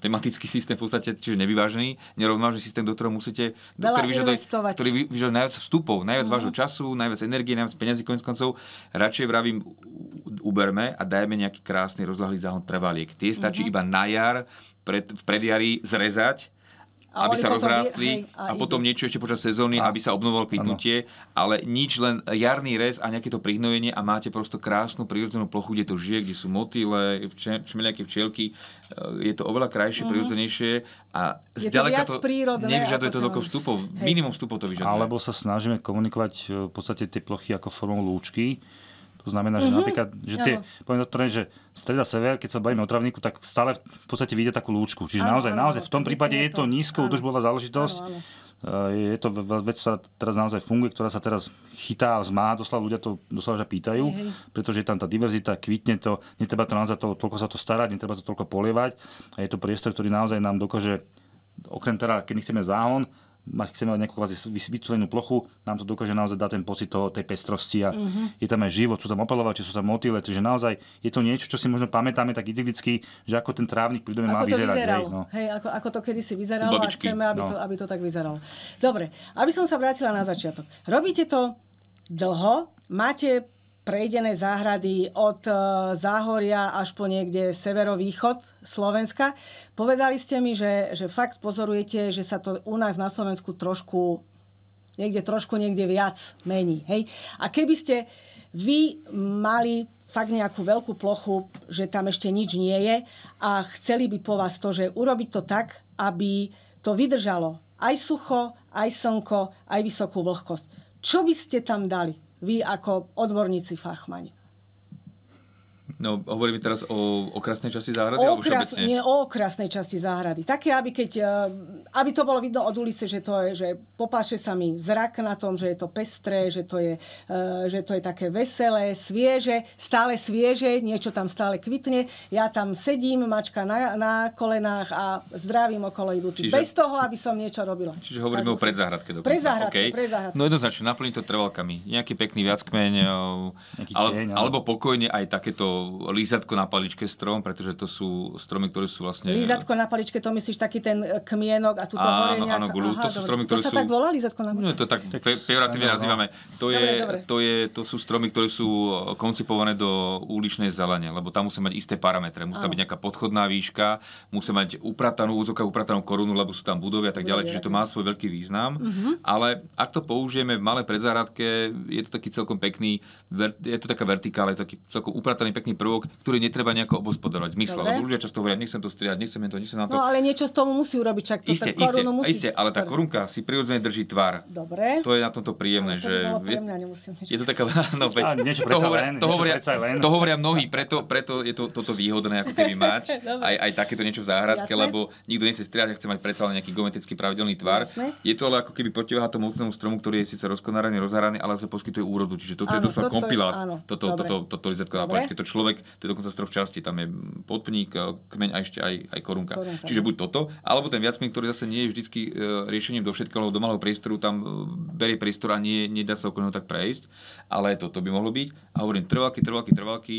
tematický systém v podstate, čiže nevyvážený, nerovnovážený systém, do ktorého musíte, do ktorý vyžaduje, ktorý vyžaduje najviac vstupov, najviac uh-huh. vášho času, najviac energie, najviac peniazy, konec koncov. Radšej vravím, uberme a dajme nejaký krásny rozlahlý záhon trvaliek Tie stačí mm-hmm. iba na jar, pred, v predjari zrezať aby sa rozrástli a, a potom niečo ešte počas sezóny, a. aby sa obnovovalo kvitnutie, ale nič, len jarný rez a nejaké to prihnojenie a máte prosto krásnu prírodzenú plochu, kde to žije, kde sú motýle, čmeliaké včielky. Eh, je to oveľa krajšie, mm-hmm. prírodzenejšie a zďaleka to, to nevyžaduje to toľko vstupov. Hej. Minimum vstupov to vyžaduje. Alebo sa snažíme komunikovať eh, v podstate tie plochy ako formou lúčky, to znamená, že mm-hmm. napríklad, že tie, no. poviem to že streda sever, keď sa bavíme o travníku, tak stále v podstate vidia takú lúčku. Čiže ano, naozaj, ano, naozaj, v tom prípade je to nízko udržbová záležitosť. Ano, ano. Eh, je to vec, ktorá teraz naozaj funguje, ktorá sa teraz chytá a zmá, doslova ľudia to doslova že pýtajú, Hej. pretože je tam tá diverzita, kvitne to, netreba to naozaj to, toľko sa to starať, netreba to toľko polievať a je to priestor, ktorý naozaj nám dokáže, okrem teda, keď nechceme záhon, chceme mať nejakú kvázi vyčlenenú plochu, nám to dokáže naozaj dať ten pocit toho, tej pestrosti a mm-hmm. je tam aj život, sú tam opelovače, sú tam motýle, takže naozaj je to niečo, čo si možno pamätáme tak idylicky, že ako ten trávnik pri dome má vyzerať. Vyzeral, hej, no. hej, ako, ako to kedysi vyzeralo Babičky. a chceme, aby, no. to, aby to tak vyzeralo. Dobre, aby som sa vrátila na začiatok. Robíte to dlho, máte prejdené záhrady od e, Záhoria až po niekde severovýchod Slovenska. Povedali ste mi, že, že fakt pozorujete, že sa to u nás na Slovensku trošku niekde trošku niekde viac mení. Hej? A keby ste vy mali fakt nejakú veľkú plochu, že tam ešte nič nie je a chceli by po vás to, že urobiť to tak, aby to vydržalo aj sucho, aj slnko, aj vysokú vlhkosť. Čo by ste tam dali? vy ako odborníci fachmani. No, hovoríme teraz o okrasnej časti záhrady? O okras, nie, o okrasnej časti záhrady. Také, aby, keď, eh, aby to bolo vidno od ulice, že, to je, že popáše sa mi zrak na tom, že je to pestré, že to je, eh, že to je také veselé, svieže, stále svieže, niečo tam stále kvitne. Ja tam sedím, mačka na, na kolenách a zdravím okolo idúci. Čiže... Bez toho, aby som niečo robila. Čiže hovoríme o predzahradke dokonca. Predzahradke, okay. predzahradke. No jednoznačne, naplní to trvalkami. Nejaký pekný viackmeň, eh, Nejaký ale... alebo pokojne aj takéto lízatko na paličke strom, pretože to sú stromy, ktoré sú vlastne... Lízatko na paličke, to myslíš taký ten e, kmienok a tu áno, hore nejak... Áno, glú, Aha, to sú stromy, ktoré to sú... tak volá lízatko na paličke? No, to tak, tak pe- pejoratívne no. nazývame. To, dobre, je, dobre. to, je, to sú stromy, ktoré sú e, koncipované do uličnej zelene, lebo tam musí mať isté parametre. Musí tam byť nejaká podchodná výška, musí mať upratanú, úzoká upratanú korunu, lebo sú tam budovy a tak ďalej, čiže to má svoj veľký význam. Mm-hmm. Ale ak to použijeme v malej predzáradke, je to taký celkom pekný, je to taká vertikála, je to taký celkom uprataný pekný prvok, ktorý netreba nejako obospodarovať. Zmysel. Lebo ľudia často hovoria, nechcem to striať, nechcem to, nechcem na to. No ale niečo z toho musí urobiť, čak to isté, isté, musí... isté, ale tá korunka si prirodzene drží tvár. Dobre. To je na tomto príjemné. To že je, je, to taká... No, veď, niečo to, hovoria, len, to, hovoria, niečo len. to hovoria mnohí, preto, preto je to, toto výhodné, ako keby mať aj, aj takéto niečo v záhradke, Jasné. lebo nikto nechce striať chce mať predsa len nejaký geometrický pravidelný tvar. Je to ale ako keby protiváha tomu mocnému stromu, ktorý je síce rozkonaraný, rozhraný, ale sa poskytuje úrodu. Čiže toto je doslova kompilát. Áno, toto, toto, toto, toto, toto, toto, toto, toto, toto, toto, človek, to je dokonca z troch častí, tam je podpník, e, kmeň a ešte aj, aj korunka. korunka. Čiže buď toto, alebo ten viacmeň, ktorý zase nie je vždycky e, riešením do všetkého, lebo do malého priestoru tam e, berie priestor a nie, nedá sa okolo tak prejsť, ale toto by mohlo byť. A hovorím, trvalky, trvalky, trvalky,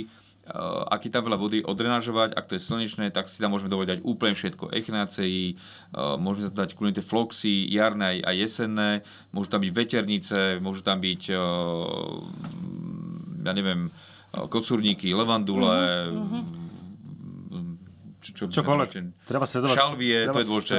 ak je tam veľa vody, odrenážovať, ak to je slnečné, tak si tam môžeme dovoliť dať úplne všetko, echnácei, môžeme sa dať kľudne tie floxy, jarné aj jesenné, môžu tam byť veternice, môžu tam byť, ja neviem, kocúrníky, levandule, mhm, mhm. Čokoľvek. Treba sledovať. Šalvie, treba to je dôležité.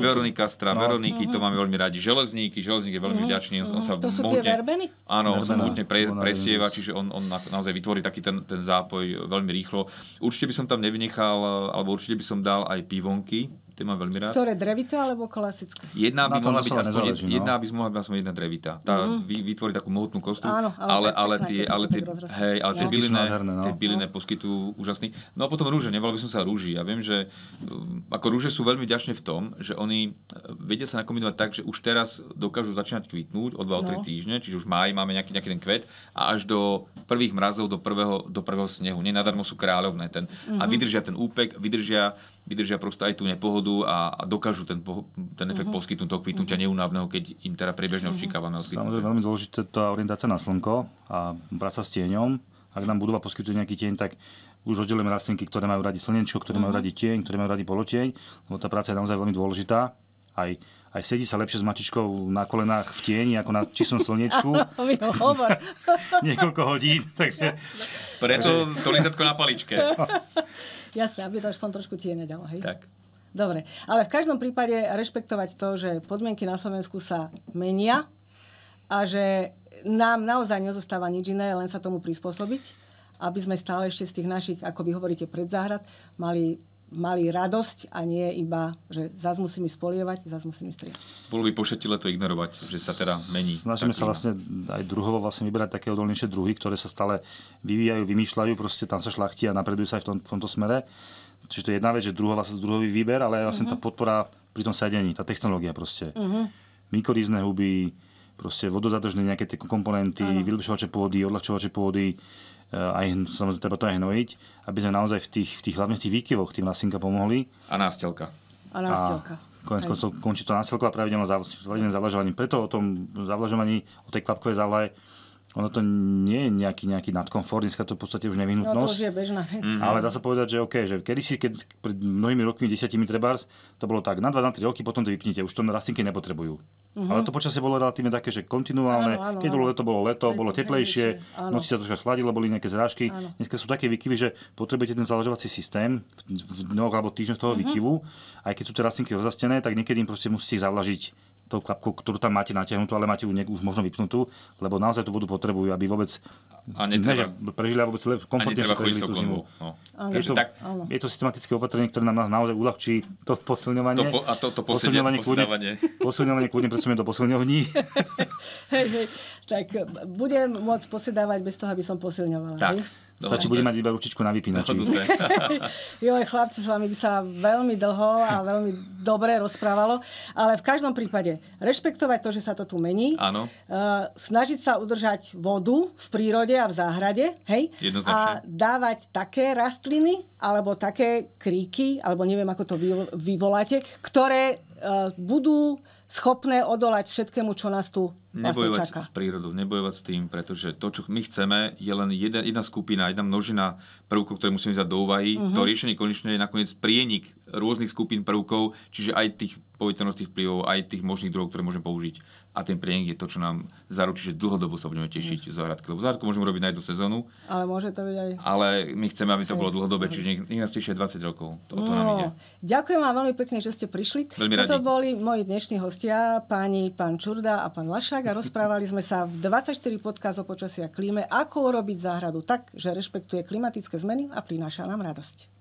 Veronika Stra, no. Veroniky, mhm. to máme veľmi radi. Železníky, železník je veľmi mm vďačný. On, sa to sú mohutne, tie verbeny? Áno, on sa mohutne pre, presieva, čiže on, on naozaj vytvorí taký ten, ten zápoj veľmi rýchlo. Určite by som tam nevynechal, alebo určite by som dal aj pivonky tie mám veľmi rád. Ktoré, drevité alebo klasické? Jedna by, mohla byť, aspoň, nezáleží, no. jedna by mohla byť aspoň jedna drevitá. Tá mm. hmm vytvorí takú mohutnú kostru, Áno, ale, ale, tie, ale tie, hej, ale tie byliné, no. tie byliné poskytujú úžasný. No a potom rúže, nebol by som sa rúži. Ja viem, že mm, ako rúže sú veľmi ďačne v tom, že oni e, vedia sa nakombinovať tak, že už teraz dokážu začínať kvitnúť o 2-3 no. týždne, čiže už máj máme nejaký, nejaký ten kvet a až do prvých mrazov, do prvého, do prvého snehu. Nenadarmo sú kráľovné. Ten, mm-hmm. A mhm. vydržia ten úpek, vydržia vydržia proste aj tú nepohodu a, a dokážu ten, poho- ten efekt uh-huh. poskytnúť toho kvitnutia uh-huh. Mhm. neunávneho, keď im teda priebežne uh-huh. očakávame od Samozrejme veľmi dôležité tá orientácia na slnko a práca s tieňom. Ak nám budova poskytuje nejaký tieň, tak už rozdelujeme rastlinky, ktoré majú radi slnečko, ktoré uh-huh. majú radi tieň, ktoré majú radi polotieň, lebo tá práca je naozaj veľmi dôležitá. Aj aj sedí sa lepšie s mačičkou na kolenách v tieni ako na čistom slnečku. Niekoľko hodín, takže... Preto to lizetko na paličke. Jasné, aby to aspoň trošku tieňa ďalo, hej? Tak. Dobre, ale v každom prípade rešpektovať to, že podmienky na Slovensku sa menia a že nám naozaj nezostáva nič iné, len sa tomu prispôsobiť, aby sme stále ešte z tých našich, ako vy hovoríte, predzáhrad, mali mali radosť a nie iba, že zás musím ísť polievať, zás musím ísť striať. Bolo by pošetile to ignorovať, že sa teda mení. Snažíme sa vlastne aj druhovo vlastne vyberať také odolnejšie druhy, ktoré sa stále vyvíjajú, vymýšľajú, proste tam sa šlachtia a napredujú sa aj v, tom, v tomto smere. Čiže to je jedna vec, že druhová sa druhový výber, ale vlastne uh-huh. tá mhm. podpora pri tom sadení, tá technológia proste. Uh-huh. Mhm. Mykorizné huby, proste vodozadržné nejaké tie komponenty, uh-huh. vylepšovače pôdy, odľahčovače pôdy, Eh, aj samozrejme treba to aj hnojiť, aby sme naozaj v tých, v tých hlavne v tých výkyvoch tým lasinka pomohli. A nástelka. A nástelka. Konec koncov končí to nástelko a pravidelné zavlažovanie. Preto o tom zavlažovaní, o tej klapkovej závlahe ono to nie je nejaký, nejaký nadkomfort, dneska to v podstate už nevyhnutnosť. No to už je bežná vec. Mm. Ale dá sa povedať, že OK, že kedy si, keď pred mnohými rokmi, desiatimi trebárs, to bolo tak, na 2, na tri roky, potom to vypnite, už to na rastinky nepotrebujú. Mm-hmm. Ale to počasie bolo relatívne také, že kontinuálne. Áno, áno, Keď bolo leto, bolo leto, leto bolo teplejšie, áno. noci sa troška schladilo, boli nejaké zrážky. Áno. Dneska sú také výkyvy, že potrebujete ten zalažovací systém v dňoch alebo týždňoch toho mm-hmm. výkyvu. Aj keď sú tie rastlinky rozastené, tak niekedy im proste musíte zavlažiť tou klapkou, ktorú tam máte natiahnutú, ale máte ju už možno vypnutú, lebo naozaj tú vodu potrebujú, aby vôbec a netreba, ne, prežili a vôbec komfortne prežili tú zimu. No. Je, to, tak, je to systematické opatrenie, ktoré nám naozaj uľahčí to posilňovanie. To po, a to, to posilňovanie, posilňovanie, posilňovanie kúdne, predsúme do posilňovní. hej, hej, tak budem môcť posedávať bez toho, aby som posilňovala. Tak. Hej? Dohodnuté. Stačí, bude mať iba ručičku na vypínači. Jo, chlapci, s vami by sa veľmi dlho a veľmi dobre rozprávalo, ale v každom prípade rešpektovať to, že sa to tu mení. Áno. Uh, snažiť sa udržať vodu v prírode a v záhrade, hej? A dávať také rastliny, alebo také kríky, alebo neviem, ako to vy, vyvoláte, ktoré uh, budú schopné odolať všetkému, čo nás tu vlastne nebojovať čaká. s prírodou, nebojovať s tým, pretože to, čo my chceme, je len jedna, jedna skupina, jedna množina prvkov, ktoré musíme vziať do úvahy. Uh-huh. To mhm. riešenie konečne je nakoniec prienik rôznych skupín prvkov, čiže aj tých poviteľnostných vplyvov, aj tých možných druhov, ktoré môžeme použiť. A ten prienik je to, čo nám zaručí, že dlhodobo sa budeme tešiť z zahradky. Lebo zahradku môžeme robiť na jednu sezónu. Ale môže to byť aj... Ale my chceme, aby to Hej. bolo dlhodobé, čiže nech, nech nás tešia 20 rokov. To, to no, nám ide. Ďakujem vám veľmi pekne, že ste prišli. Veľmi Toto radi. boli moji dnešní hostia, páni pán Čurda a pán Lašák a rozprávali sme sa v 24 podcast o počasí a klíme, ako urobiť záhradu tak, že rešpektuje klimatické zmeny a prináša nám radosť.